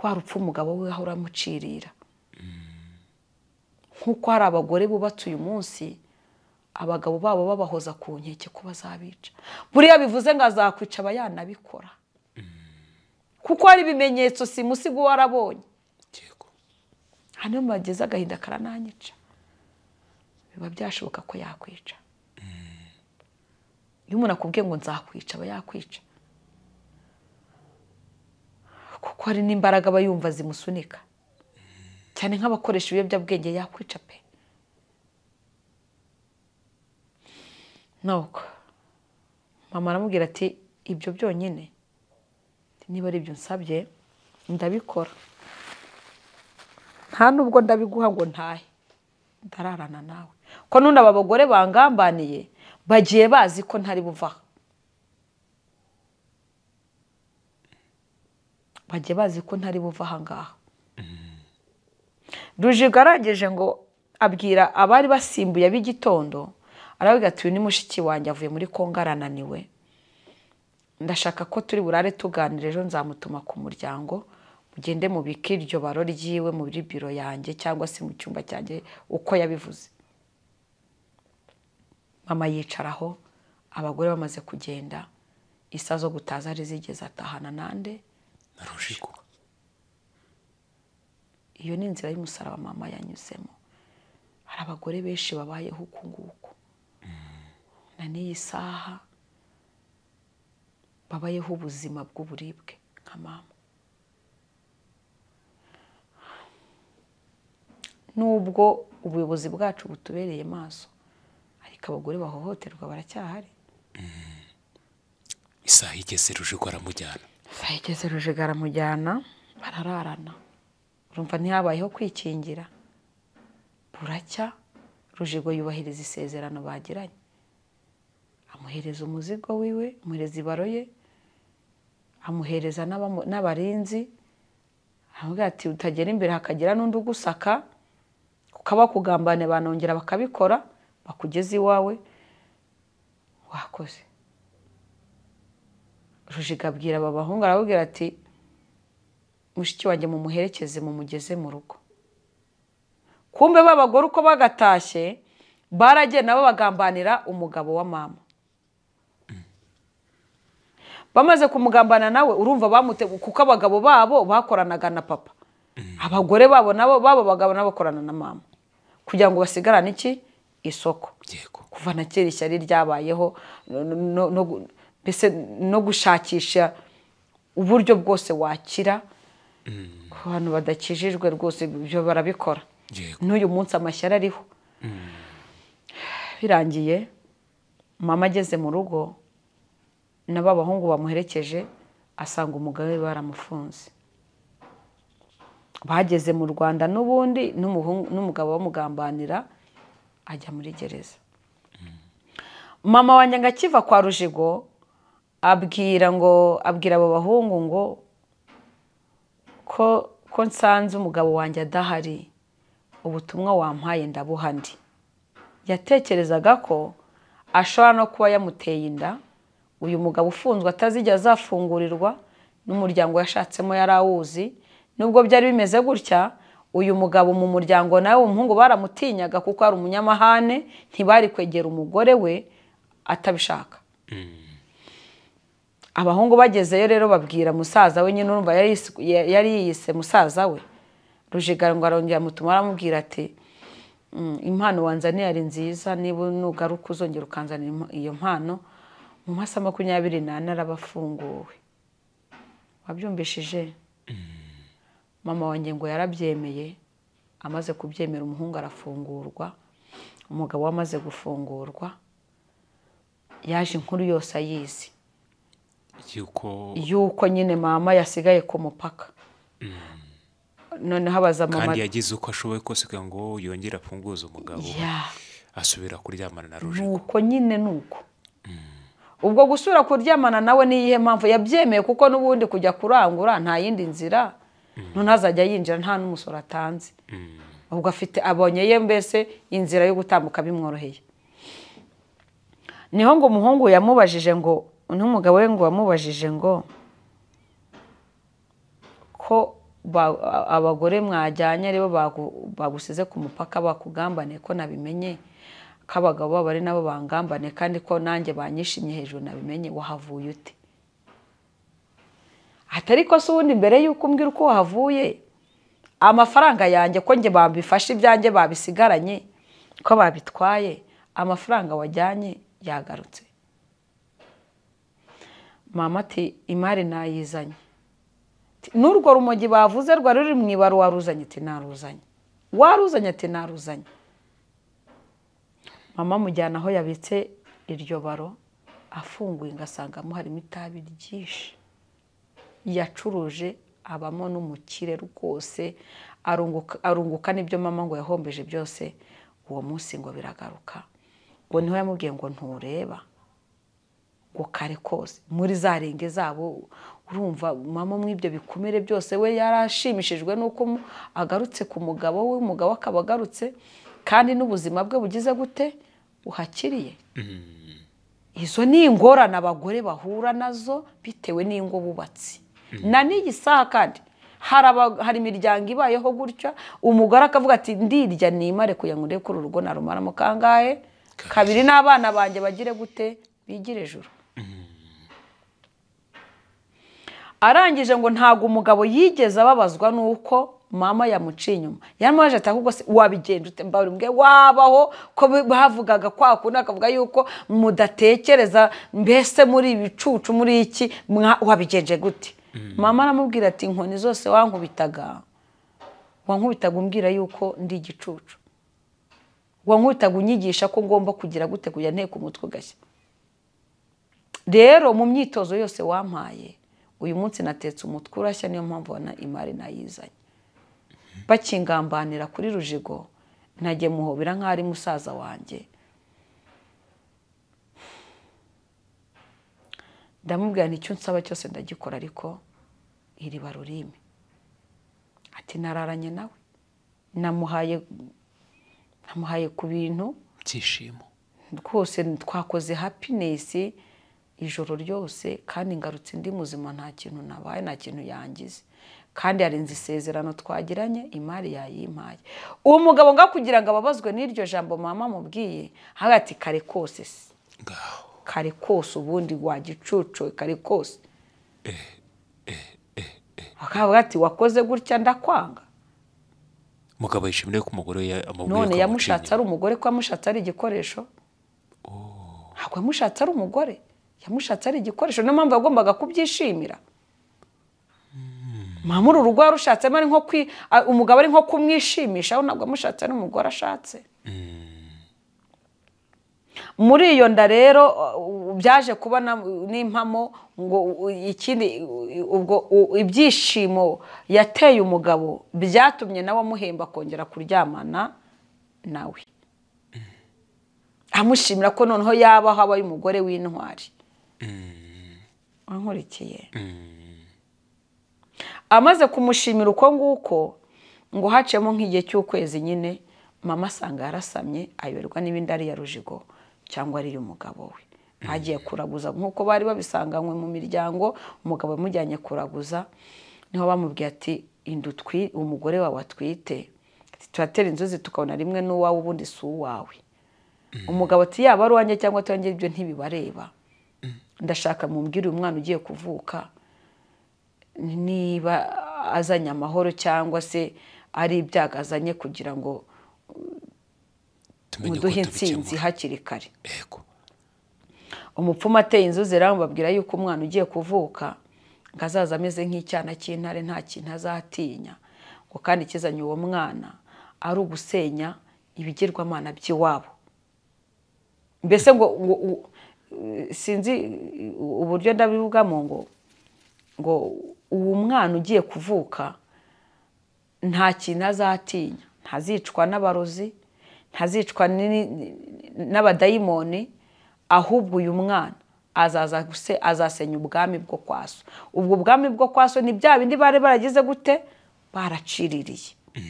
kwa rupfu umugabo we aho uramucirira nk'uko hari abagore bubatse uyu munsi abagabo babo babahoza ku nkeke ko bazabica buriya bivuze ngo azakwica aba yanabikora kuko hari ibimenyetso simusigo warabonye arabonye hano bageze agahinda karananyica biba byashoboka ko yakwica mm. iyo umuntu akubwiye ngo nzakwica aba yakwica kuko hari n'imbaraga aba yumva zimusunika cyane nk'abakoresha ibiyobyabwenge yakwica pe nuko mama aramubwira ati ibyo byonyine niba ari ibyo nsabye ndabikora nta nubwo ndabiguha ngo ntahe ndararana nawe ko none aba bagore bangambaniye bagiye bazi ko ntari buvaho bajye bazi ko ntari buva ahangaha rujigaragije ngo abwira abari basimbuye ab'igitondo arabigatuye n'umushiki wanjye avuye muri kongo arananiwe ndashaka ko turi burare tuganira ejo nzamutuma ku muryango mugende mubike iryo baro ryiwe muri biro yanjye cyangwa se mu cyumba cyanjye uko yabivuze mama yicaraho abagore bamaze kugenda isa zo gutaza ari zigeze atahana nande rujigo iyo ni inzira y'umusaraba mama yanyuzemo hari abagore benshi babayeho uku nguku mm. na n'iyi saha babayeho ubuzima bw'uburibwe nka mama nubwo ubuyobozi bwacu butubereye maso ariko abagore bahohoterwa baracyahari mm.
isaha igeze rujigo aramujyana
sahageze Rujega aramujyana barararana urumva ntihabayeho kwikingira buracya rujigo yubahiriza isezerano bagiranye amuhereza umuzigo wiwe amuhereza ibaro ye amuhereza n'abarinzi aramubwira ati utagera imbere hakagira n'undi ugusaka ukaba kugambane banongera bakabikora bakugeze iwawe wakoze rujiga abwira aba bahungu arababwira ati mushiki wanjye mumuherekeze mumugeze mu rugo kumbe babagore uko bagatashye baragiye nabo bagambanira umugabo wa mama bamaze kumugambana nawe urumva bamute kuko abagabo babo bakoranaga na papa abagore babo nabo babo bagabo bakorana na mama kugira ngo basigarane iki isoko kuva na kera ishyari ryabayeho no mbese no gushakisha uburyo bwose wakira mm. ku bantu badakijijwe rwose ibyo barabikora n'uyu munsi amashyari ariho mm. birangiye mama ageze mu rugo na ba bahungu bamuherekeje asanga umugabo baramufunze bageze mu rwanda n'ubundi n'umugabo bamugambanira ajya muri gereza mm. mama wanjye akiva kwa rujigo abwira ngo abwira abo bahungu ngo ko ko nsanze umugabo wanjye adahari ubutumwa wampaye ndabuha ndi yatekerezaga ko ashobora no kuba yamuteye inda uyu mugabo ufunzwe atazijya azafungurirwa n'umuryango yashatsemo yari awuzi nubwo byari bimeze gutya uyu mugabo mu muryango nawe umuhungu baramutinyaga kuko ari umunyamahane ntibari kwegera umugore we atabishaka mm. abahungu bagezeyo rero babwira musaza we nyine urumva yari yise musaza we rujigarwa arongera amutuma aramubwira ati mm, impano wanzaniye ari nziza niba nugaruka uzongera ukanzanira iyo mpano mu masaha makumyabiri n'ane araba afunguwe wabyumvishije mm. mama wanjye ngo yarabyemeye amaze kubyemera umuhungu arafungurwa umugabo we amaze gufungurwa yaje inkuru yose ayizi
yuko
nyine mama yasigaye ku mupaka mm. noneho abaza mama kandi
yagize uko ashoboye kose kugira ngo yongere afunguze umugabo asubira kuryamana na
ruje nuko nyine ni mm. ubwo gusubira kuryamana nawe ni iyihe mpamvu yabyemeye kuko n'ubundi kujya kurangura nta yindi nzira mm. none azajya yinjira nta n'umusoro atanze ubwo afite abonye ye mbese inzira yo gutambuka bimworoheye niho ngo umuhungu yamubajije ngo n'umugabo we ngo wamubajije ngo ko abagore mwajyanye aribo bagusize ku mupaka bakugambane ko nabimenye ko abagabo babo ari nabo bangambane kandi ko nanjye banyishimye hejuru nabimenye wahavuye ute atari ko se ubundi mbere y'uko umbwira uko wahavuye amafaranga yanjye ko njye babifashe ibyanjye babisigaranye ko babitwaye amafaranga wajyanye yagarutse mama ati imari nayizanye n'urwo rumogi bavuze rwari ruri mu ibara waruzanye ati naruzanye waruzanye ati naruzanye mama mujyana aho yabitse iryo baro afunguye ngasangamo harimo itabi ryinshi yacuruje abamo n'umukire rwose arunguka n'ibyo mama ngo yahombeje byose uwo munsi ngo biragaruka ngo niho yamubwiye ngo ntureba ngo kare kose muri za renge zabo urumva mama mw'ibyo bikomere byose we yarashimishijwe n'uko agarutse ku mugabo we umugabo akaba agarutse kandi n'ubuzima bwe bugize gute uhakiriye mm. izo ni ingorane abagore bahura nazo bitewe n'ingo bubatsi mm. na n'iyi saha kandi hari imiryango ibayeho gutya umugore akavuga ati ndirya nimare kuyanguhe kuri urugo narumaramo kangahe kabiri n'abana banjye bagire gute bigire ejuru arangije ngo ntabwo umugabo yigeze ababazwa n'uko mama yamuciye inyuma yaramubaje ati ahubwo se wabigenda ute mbabure mbwe wabaho ko bavugaga kwa kundi akavuga yuko mudatekereza mbese muri ibicucu muri iki wabigenje gute mm. mama aramubwira ati inkoni zose wankubitaga wankubitaga umbwira yuko ndi igicucu wankubitaga unyigisha ko ngomba kugira gute kujya nteko umutwe ugashya rero mu myitozo yose wampaye uyu munsi natetse umutwe urashya niyo mpamvu na imari nayizanye bakingambanira kuri rujigo ntajye muhobera nk'aho ari musaza wanjye ndamubwira nicyo nsaba cyose ndagikora ariko iri barurimi ati nararanye nawe namuhaye namuhaye ku bintu
byishimo
rwose twakoze hapinesi ijoro ryose kandi ngarutse ndi muzima nta kintu nabaye nta kintu yangize kandi hari isezerano twagiranye imari yayimpaye uwo mugabo nga kugira ngo ababazwe n'iryo jambo mama mubwiye hagati kare kose se kare kose ubundi wagicucoye kare kose bakavuga eh, eh, eh, ati wakoze gutya ndakwanga
mugabo yishimiye ko umugore none
yamushatse ari umugore ko yamushatse ari igikoresho oh. ntabwo yamushatse ari umugore yamushatse ari igikoresho niyo mpamvu yagombaga kubyishimira mpamuru urugo yarushyatsemo ari nko umugabo ari nko kumwishimishaho ntabwo amushatse n'umugore ashatse muri iyo nda rero byaje kuba n'impamo ngo ikindi ubwo ibyishimo yateye umugabo byatumye nawe amuhemba akongera kuryamana nawe amushimira ko noneho yabaho abaye umugore w'intwari Mm. wankurikiye mm. amaze kumushimira uko nguko ngo hacemo nk'igihe cy'ukwezi nyine mama asanga yarasamye ayoberwa n'ibindi ari iya rujigo cyangwa ari umugabo we agiye mm. kuraguza nk'uko bari babisanganywe mu miryango umugabo yamujyanye kuraguza niho bamubwiye ati umugore wawe atwite turatera inzuzi tukabona rimwe n'uwawe ubundi si uwawe umugabo ati yaba ari uwanjye cyangwa tuyange ibyo ntibibareba ndashaka mumbwire umwana ugiye kuvuka niba azanye amahoro cyangwa se ari ibyago azanye kugira ngo muduhe insinzi hakiri kare umupfumu ateye inzuzi rero yuko umwana ugiye kuvuka ngo azaza ameze nk'icyana cy'intare nta kintu azatinya ngo kandi ikizanye uwo mwana ari ugusenya ibigirwamana by'iwabo mbese ngo sinzi uburyo ndabivugamo ngo ngo uwo mwana ugiye kuvuka nta kintu azatinya ntazicwa n'abarozi ntazicwa n'abadayimoni ahubwo uyu mwana azaza guse azasenya ubwami bwo kwaso ubwo bwami bwo kwaso ni bya bindi bari baragize gute baraciririye mm.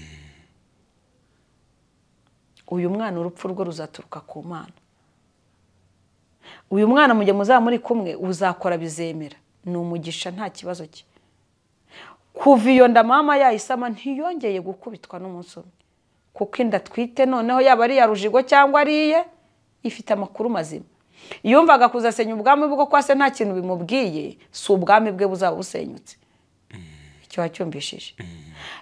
uyu mwana urupfu rwo ruzaturuka ku mana uyu mwana mujye muzaba muri kumwe uzakora bizemera ni umugisha nta kibazo cye kuva iyo nda mama yayisama ntiyongeye gukubitwa n'umunsi umwe kuko inda atwite noneho yaba ari iya rujigo cyangwa ari ifite amakuru mazima yumvaga kuzasenya ubwami bwo kwa se nta kintu bimubwiye si ubwami bwe buzaba busenyutse icyo wacyumvishije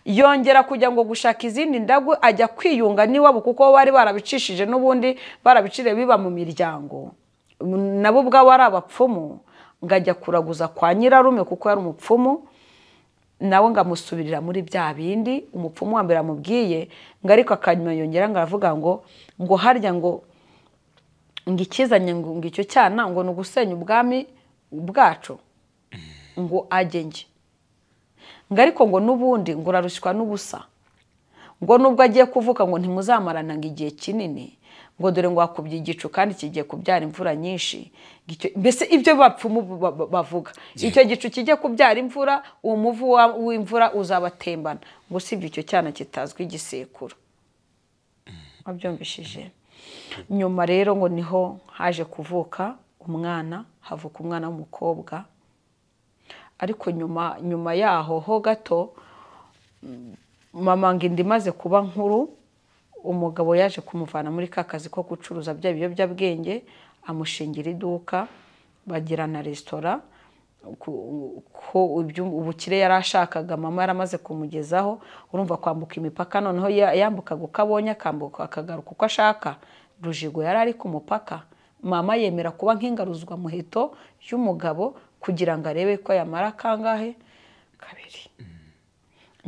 yongera kujya ngo gushaka izindi ndagwe ajya kwiyunga n'iwabo kuko bari barabicishije n'ubundi barabiciriye biba mu miryango nabo ubwabo ari abapfumu ngajya kuraguza kwa nyirarume kuko yari umupfumu nawe ngamusubirira muri bya bindi umupfumu wa mbere amubwiye ngo ariko akanyuma yongera ngo aravuga ngo ngo harya ngo ngo ikizanye ngo icyo cyana ngo ni ugusenya ubwami bwacu ngo ajye njye ngo ariko ngo n'ubundi ngo urarushywa n'ubusa ngo nubwo agiye kuvuka ngo ntimuzamarana ngo igihe kinini ngo dore ngo wakubye igicu kandi kigiye kubyara imvura nyinshi mbese ibyo bapfumu bavuga icyo gicu kijya kubyara imvura uwo muvu w'imvura uzabatembana ngo usibye icyo cyana kitazwi igisekuru mm. wabyumvishije nyuma rero ngo niho haje kuvuka umwana havuka umwana w'umukobwa ariko nyuma nyuma yaho ho gato mm, mama ngo inda imaze kuba nkuru umugabo yaje kumuvana muri ka kazi ko gucuruza bya biyobyabwenge amushingira iduka bagirana resitora ko ubukire yari ashakaga mama yari amaze kumugezaho urumva kwambuka imipaka noneho yambukaga uko abonye akambuka akagaruka uko ashaka rujigo yari ari ku mupaka mama yemera kuba nk'ingaruzwa muheto y'umugabo kugira ngo arebe ko yamara kangahe kabiri mm.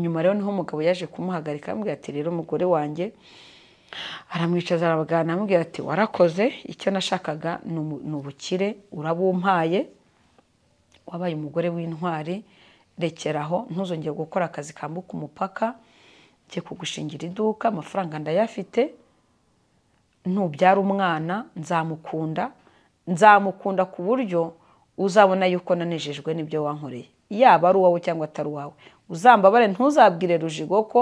nyuma rero niho umugabo yaje kumuhagarika amubwira ati rero umugore wanjye aramwicaza arabaganira amubwira ati warakoze icyo nashakaga ni ubukire urabumpaye wabaye umugore w'intwari rekeraho ntuzongere gukora akazi kambuka umupaka njye kugushingira iduka amafaranga ndayafite nubyara umwana nzamukunda nzamukunda ku buryo uzabona yuko nanejejwe n'ibyo wankoreye yaba ari uwawe cyangwa atari uwawe uzambabare ntuzabwire rujigo ko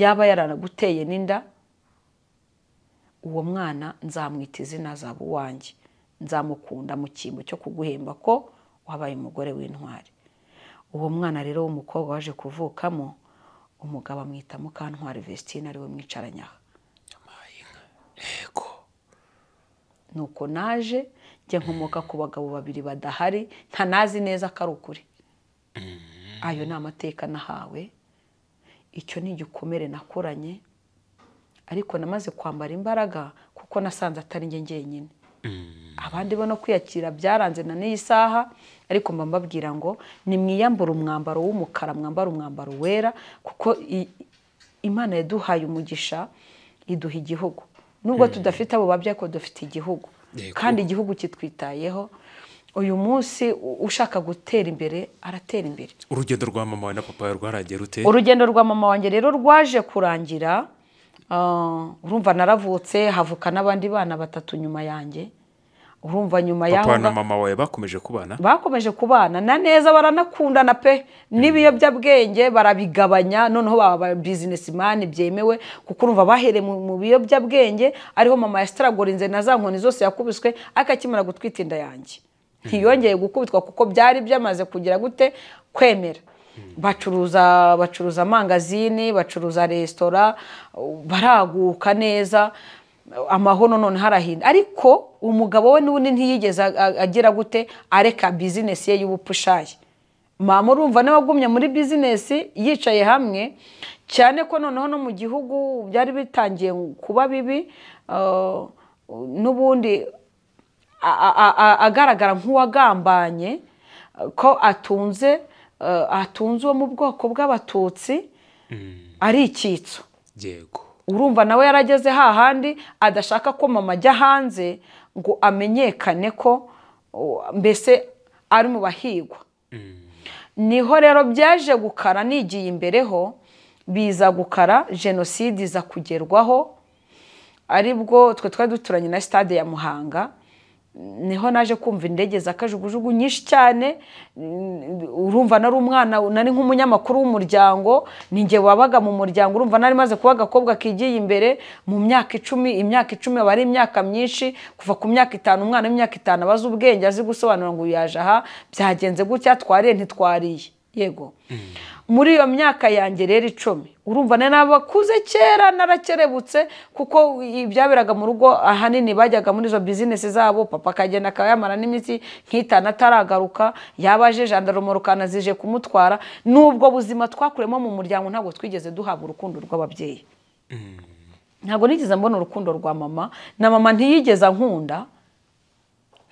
yaba yaranaguteye n'inda uwo mwana nzamwita izina zaba uwanjye nzamukunda mu cyimbo cyo kuguhemba ko wabaye umugore w'intwari uwo mwana rero w'umukobwa waje kuvukamo umugabo amwita mukantwari vesitine ariwe mwicaranyaha yego nuko naje njya nkomoka ku bagabo babiri badahari ntanazi neza ko ari ukuri ayo ni amateka nahawe icyo ni igikomere nakoranye ariko namaze kwambara imbaraga kuko nasanze atari njye njyenyine mm. abandi bo no kwiyakira byaranze na n'iyi saha ariko mba mbabwira ngo nimwiyambure umwambaro w'umukara mwambare umwambaro wera kuko imana yaduhaye umugisha iduha igihugu nubwo mm. tudafite abo babyeyi ko dufite igihugu kandi igihugu kitwitayeho uyu munsi ushaka gutera imbere aratera imbere
urugendo rwa mama wawe na papa wawe rwaragiye rute urugendo
rwa mama wanjye rero rwaje kurangira uh, urumva naravutse havuka n'abandi bana batatu nyuma yanjye urumva nyuma yaho papa na mama
wawe bakomeje kubana
bakomeje kubana na neza baranakundana pe n'ibiyobyabwenge barabigabanya noneho baba bizinesimani byemewe kuko urumva bahere mu biyobyabwenge ariho mama yasitaragorinze na za nkoni zose yakubiswe akakimara gutwita inda yanjye ntiyongeye gukubitwa kuko byari byamaze kugira gute kwemera bacuruza bacuruza amangazini bacuruza resitora baraguka neza amahono none harahinda ariko umugabo we n'ubundi ntiyigeze agira gute areka bizinesi ye y'ubupushayi mama urumva niba agumye muri bizinesi yicaye hamwe cyane ko noneho no mu gihugu byari bitangiye kuba bibi uh, n'ubundi agaragara nk'uwagambanye uh, ko atunze uh, atunze uwo mu bwoko bw'abatutsi hmm. ari icyitso urumva nawe yarageze hahandi adashaka ko mama ajya hanze ngo amenyekane ko uh, mbese ari mu bahigwa hmm. niho rero byaje gukara nigiye imbereho biza gukara jenoside iza kugerwaho aribwo twe twari duturanye na sitade ya muhanga niho naje kumva indege za kajugujugu nyinshi cyane urumva nari umwana nari nk'umunyamakuru w'umuryango ninjye wabaga mu muryango urumva nari maze kuba agakobwa kigiye imbere mu myaka icumi imyaka icumi aba ari imyaka myinshi kuva ku myaka itanu umwana w'imyaka itanu aba azi ubwenge azi gusobanura ngo yaje aha byagenze gutya twariye ntitwariye yego muri iyo myaka yanjye rero icumi urumva na nabakuze kera narakerebutse kuko ibyaberaga mu rugo ahanini bajyaga muri izo bizinesi zabo papa akagenda akaba yamara n'iminsi nk'itanu ataragaruka yaba aje jandarumo rukanazije kumutwara n'ubwo buzima twakuremo mu muryango ntabwo twigeze duhabwa urukundo rw'ababyeyi mm. ntabwo nigeze mbona urukundo rwa mama na mama ntiyigeze ankunda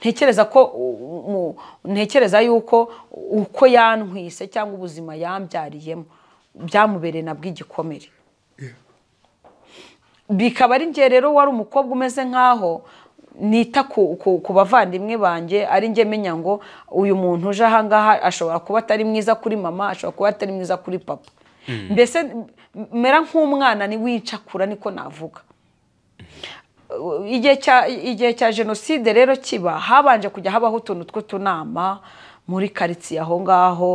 ntekereza ko ntekereza yuko uko yantwise cyangwa ubuzima yambyariyemo byamubereye nabwo igikomere bikaba ari njye rero wari umukobwa umeze nk'aho nita ku bavandimwe banjye ari njye menya ngo uyu muntu uje ahangaha ashobora kuba atari mwiza kuri mama ashobora kuba atari mwiza kuri papa hmm. mbese mera nk'umwana niwicakura niko navuga igihe cya jenoside rero kiba habanje kujya habaho utuntu tw'utunama muri karitsiye aho ngaho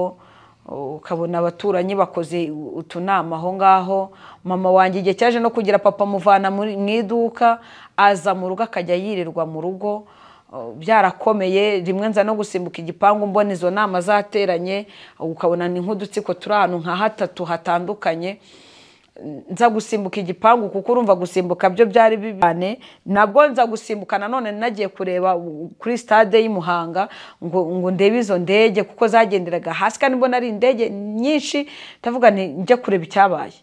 ukabona abaturanyi bakoze utunama aho ngaho mama wanjye igihe cyaje no kugira papa muvana mu iduka aza mu rugo akajya yirirwa mu rugo byarakomeye rimwe nza no gusimbuka igipangu mbona izo nama zateranye ukabona ni nk'udutsiko turi ahantu nka hatatu hatandukanye nza gusimbuka igipangu kuko urumva gusimbuka byo byari bibane nabwo nza gusimbuka nanone nagiye kureba kuri stade y'i ngo ngo ndebe izo ndege kuko zagenderaga hasi kandi mbona ari indege nyinshi ndavuga nti njya kureba icyabaye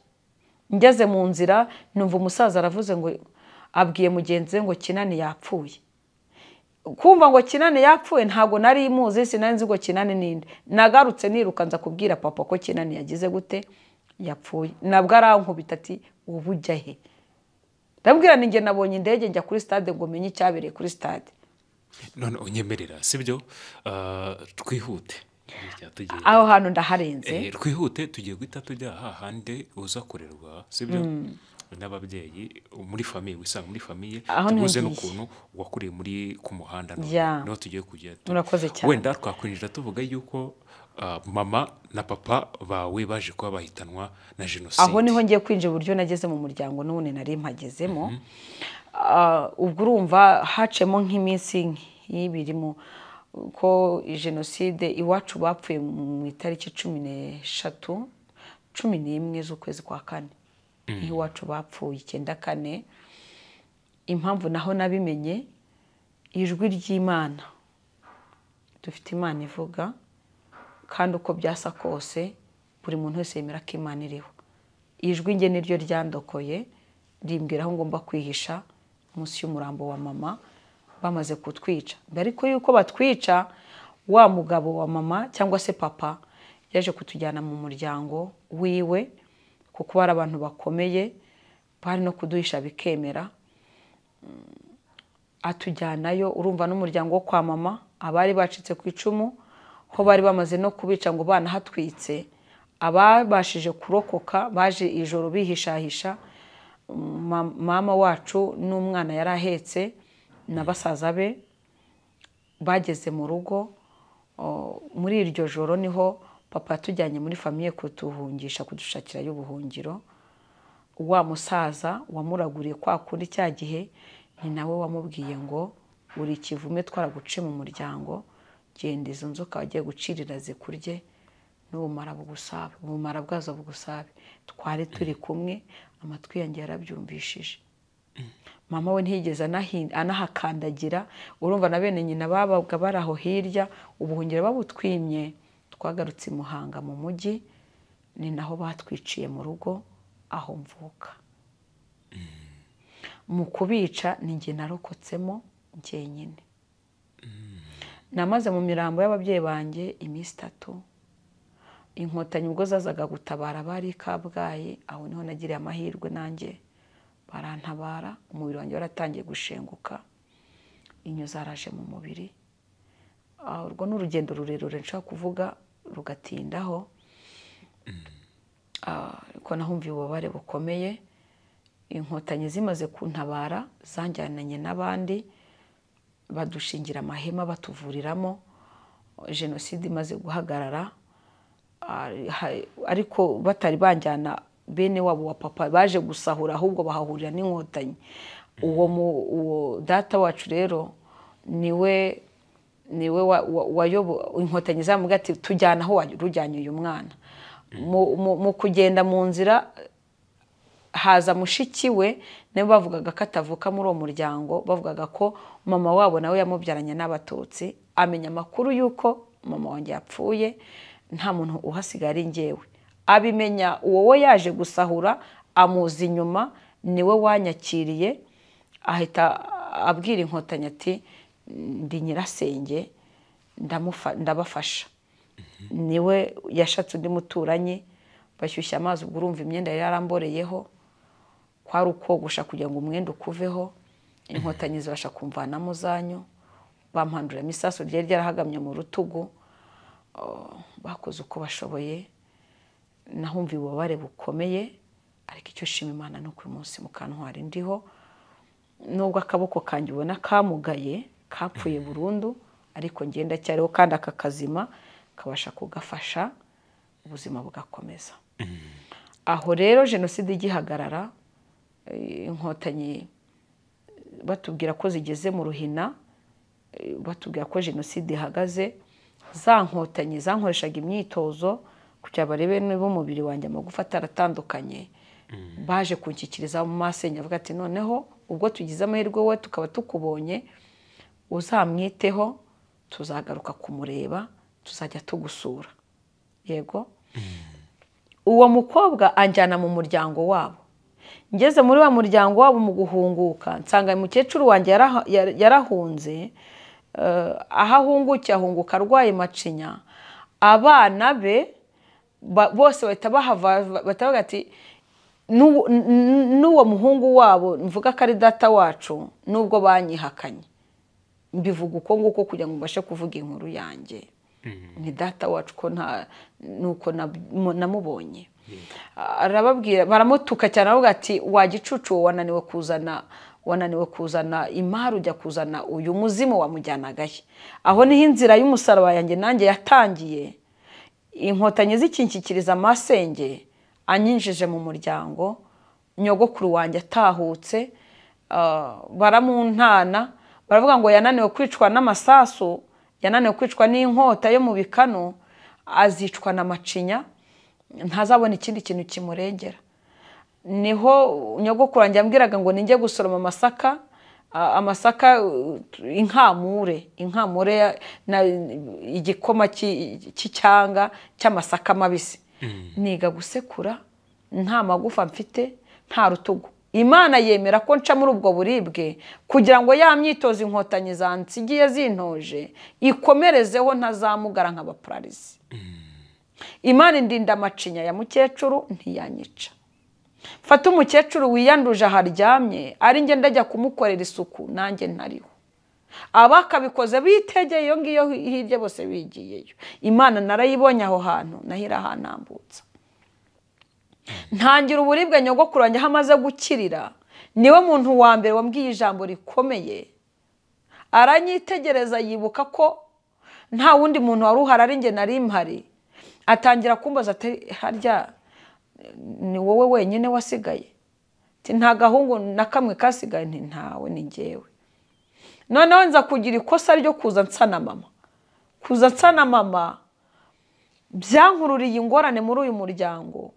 ngeze mu nzira numva umusaza aravuze ngo abwiye mugenzi we ngo kinani yapfuye kumva ngo kinani yapfuye ntabwo nari imuzi sinari nzi ngo kinani ninde nagarutse niruka nza kubwira papa ko kinani yagize gute yapfuye nabwo arankubita ati ubu he ndabwira ninjye nabonye indege njya kuri stade ngo menye icyabereye kuri stade
none unyemerera si byo ah, twihute aho
hantu ndaharenze eh,
twihute tugiye guhita tujya hahandi uza kurerwa si byo hmm. n'ababyeyi muri famiye wisanga muri famiye tuguze n'ukuntu wakuriye muri ku muhanda noneho tugiye kujya wenda twakwinjira tuvuga yuko Ah, mama na papa bawe baje kuba bahitanwa na jenoside aho niho
ngiye kwinjira uburyo nageze mu muryango n'ubundi nari mpagezemo mhm. ah, ubwo urumva hacemo nk'iminsi y'ibirimo ko jenoside iwacu bapfuye mu itariki cumi n'eshatu cumi n'imwe z'ukwezi kwa kane mhm. iwacu bapfuye icyenda kane impamvu naho nabimenye ijwi ry'imana dufite imana ivuga kandi uko byasa kose buri muntu wese yemera ko imana iriho ijwi nge niryo ryandokoye rimbwira aho ngomba kwihisha munsi y'umurambo wa mama bamaze kutwica ariko yuko batwica wa mugabo wa mama cyangwa se papa yaje kutujyana mu muryango wiwe kuko hari abantu bakomeye bari no kuduhisha bikemera mm, atujyanayo urumva n'umuryango wo kwa mama abari bacitse ku icumu aho bari bamaze no kubica ngo banahatwitse ababashije kurokoka baje ijoro bihishahisha mama wacu n'umwana yari ahetse na basaza be bageze mu rugo muri iryo joro niho papa tujyanye muri famiye kutuhungisha kudushakira y'ubuhungiro wa musaza wamuraguriye kwa kundi cya gihe ni nawe wamubwiye ngo buri kivume twaraguce mu muryango genda izo nzoka wagiye gucirira zikurye n'ubumara bugusabe ubumara bwazo bugusabe twari turi kumwe amatwi yanjye yarabyumvishije mama we ntiyigeze anahakandagira urumva na bene nyina babaga bari aho hirya ubuhungiro babutwimye twagarutse i muhanga mu mujyi ni naho batwiciye mu rugo aho mvuka mm. mu kubica ni njye narokotsemo njyenyine namaze mu mirambo y'ababyeyi banjye iminsi itatu inkotanyi ubwo zazaga gutabara abari kabgayi aho niho nagiriye amahirwe nanjye barantabara umubiri wanjye waratangiye gushenguka inyo zaraje mu mubiri ah, urwo ni urugendo rurerure nshaka kuvuga rugatindaho mm. ah, ariko nahumviye ububabare bukomeye inkotanyi zimaze kuntabara zanjyananye n'abandi badushingira amahema batuvuriramo jenoside imaze guhagarara ah, ariko batari banjyana bene wabo wa papa baje gusahura ahubwo bahahurira n'inkotanyi uwo uwo data wacu rero niwe niwe wayoboye inkotanyi zamuga ati tujyana aho wajya uyu mwana mu kugenda mu nzira haza mushiki we nawe bavugaga ko atavuka muri uwo muryango bavugaga ko mama wabo nawe yamubyaranye n'abatutsi amenya amakuru y'uko mama wanjye yapfuye nta muntu uhasigaye ari ngewe abimenya uwo we yaje gusahura amuzi inyuma niwe wanyakiriye ahita abwira inkotanyi ati ndi nyirasenge ndabafasha mhm. niwe yashatse undi muturanyi bashyushya amazi ubwo urumva imyenda yari yaramboreyeho kwari ukogosha kugira ngo umwenda ukuveho inkotanyi zibasha kumvanamo zanyu bampanduramo isaso ryari ryarahagamye mu rutugu oh, bakoze uko bashoboye nahumva ububabare bukomeye ariko icyo shima imana ni uko uyu munsi mu kantwari ndiho nubwo akaboko kanjye ubona kamugaye kapfuye burundu ariko ngenda cyariho kandi aka kazima kabasha kugafasha ubuzima bugakomeza mm. aho rero jenoside igihagarara inkotanyi batubwira ko zigeze mu ruhina eh, batubwira ko jenoside ihagaze za nkotanyi zankoreshaga imyitozo kugira barebe niba umubiri wanjye amagufa ataratandukanye mm. baje kunshyikiriza mu masenyi avuga ati noneho ubwo tugize amahirwe we tukaba tukubonye uzamwiteho tuzagaruka kumureba tuzajya tugusura yego mm. uwo mukobwa anjyana mu muryango wabo ngeze muri wa muryango wabo mu guhunguka nsanga umukecuru wanjye yarahunze eh, aho ahungukiye ahunguka arwaye macinya abana be bose bahita bahava ati n'uwo muhungu wabo mvuga ko ari data wacu n'ubwo banyihakanye mbivuga uko nguko kugira ngo mbashe kuvuga inkuru yanjye mm. ni data wacu ko nta nuko namubonye arababwira baramutuka cyane aravuga ati wa gicucu wananiwe kuzana wananiwe kuzana imari ujya kuzana uyu muzimu wamujyanaga he aho niho inzira y'umusaraba yanjye nanjye yatangiye inkotanyi zikinshyikiriza amasenge anyinjije mu muryango nyogokuru wanjye atahutse ah, baramuntana baravuga ngo yananiwe kwicwa n'amasasu yananiwe kwicwa n'inkota yo mu bikano azicwa na macinya ntazabona ikindi kintu kimurengera niho nyogokuru wanjye yambwiraga ngo ninjye gusoroma amasaka amasaka inkamure inkamure igikoma cy'icyanga cy'amasaka mabisi mm. niga gusekura nta magufa mfite nta rutugu imana yemera ko nca muri ubwo buribwe kugira ngo ya myitozo inkotanyi zansigiye zintoje ikomerezeho ntazamugara nk'abapararizi mm. imana indinda amacinya ya mukecuru ntiyanyica fata umukecuru wiyanduje aho ari njye ndajya kumukorera isuku nanjye ntariho abakabikoze bitegeye iyo ngiyo hirya bose bigiyeyo imana narayibonye aho hantu naho irahanambutsa ntangira uburibwe nyogokuru wanjye aho amaze gukirira niwe muntu wa mbere wambwiye ijambo rikomeye aranyitegereza yibuka ko nta wundi muntu wari uhari ari njye nari mpari atangira kumbaza ati harya ni wowe wenyine wasigaye nta gahungu na kamwe kasigaye ntawe ni ngewe noneho nza kugira ikosa ryo kuza nsana mama kuza nsana mama byankururiye ingorane muri uyu muryango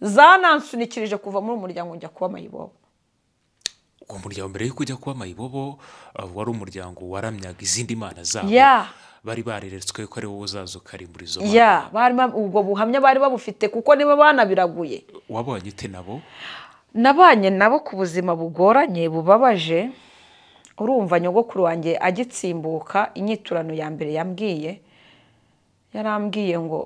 zanansunikirije kuva muri uyu muryango njya kuba mayibobo
uwo muryango mbere y'uko ujya kuba mayibobo wari umuryango waramyaga izindi mana zabo bari bareretswe ko ari wowe uzaza ukarimbura izo
barimo ubwo buhamya bari babufite kuko niba banabiraguye
wabonye ute nabo
nabanye nabo ku buzima bugoranye bubabaje urumva nyogokuru wanjye agitsimbuka inyiturano ya mbere yambwiye yarambwiye ngo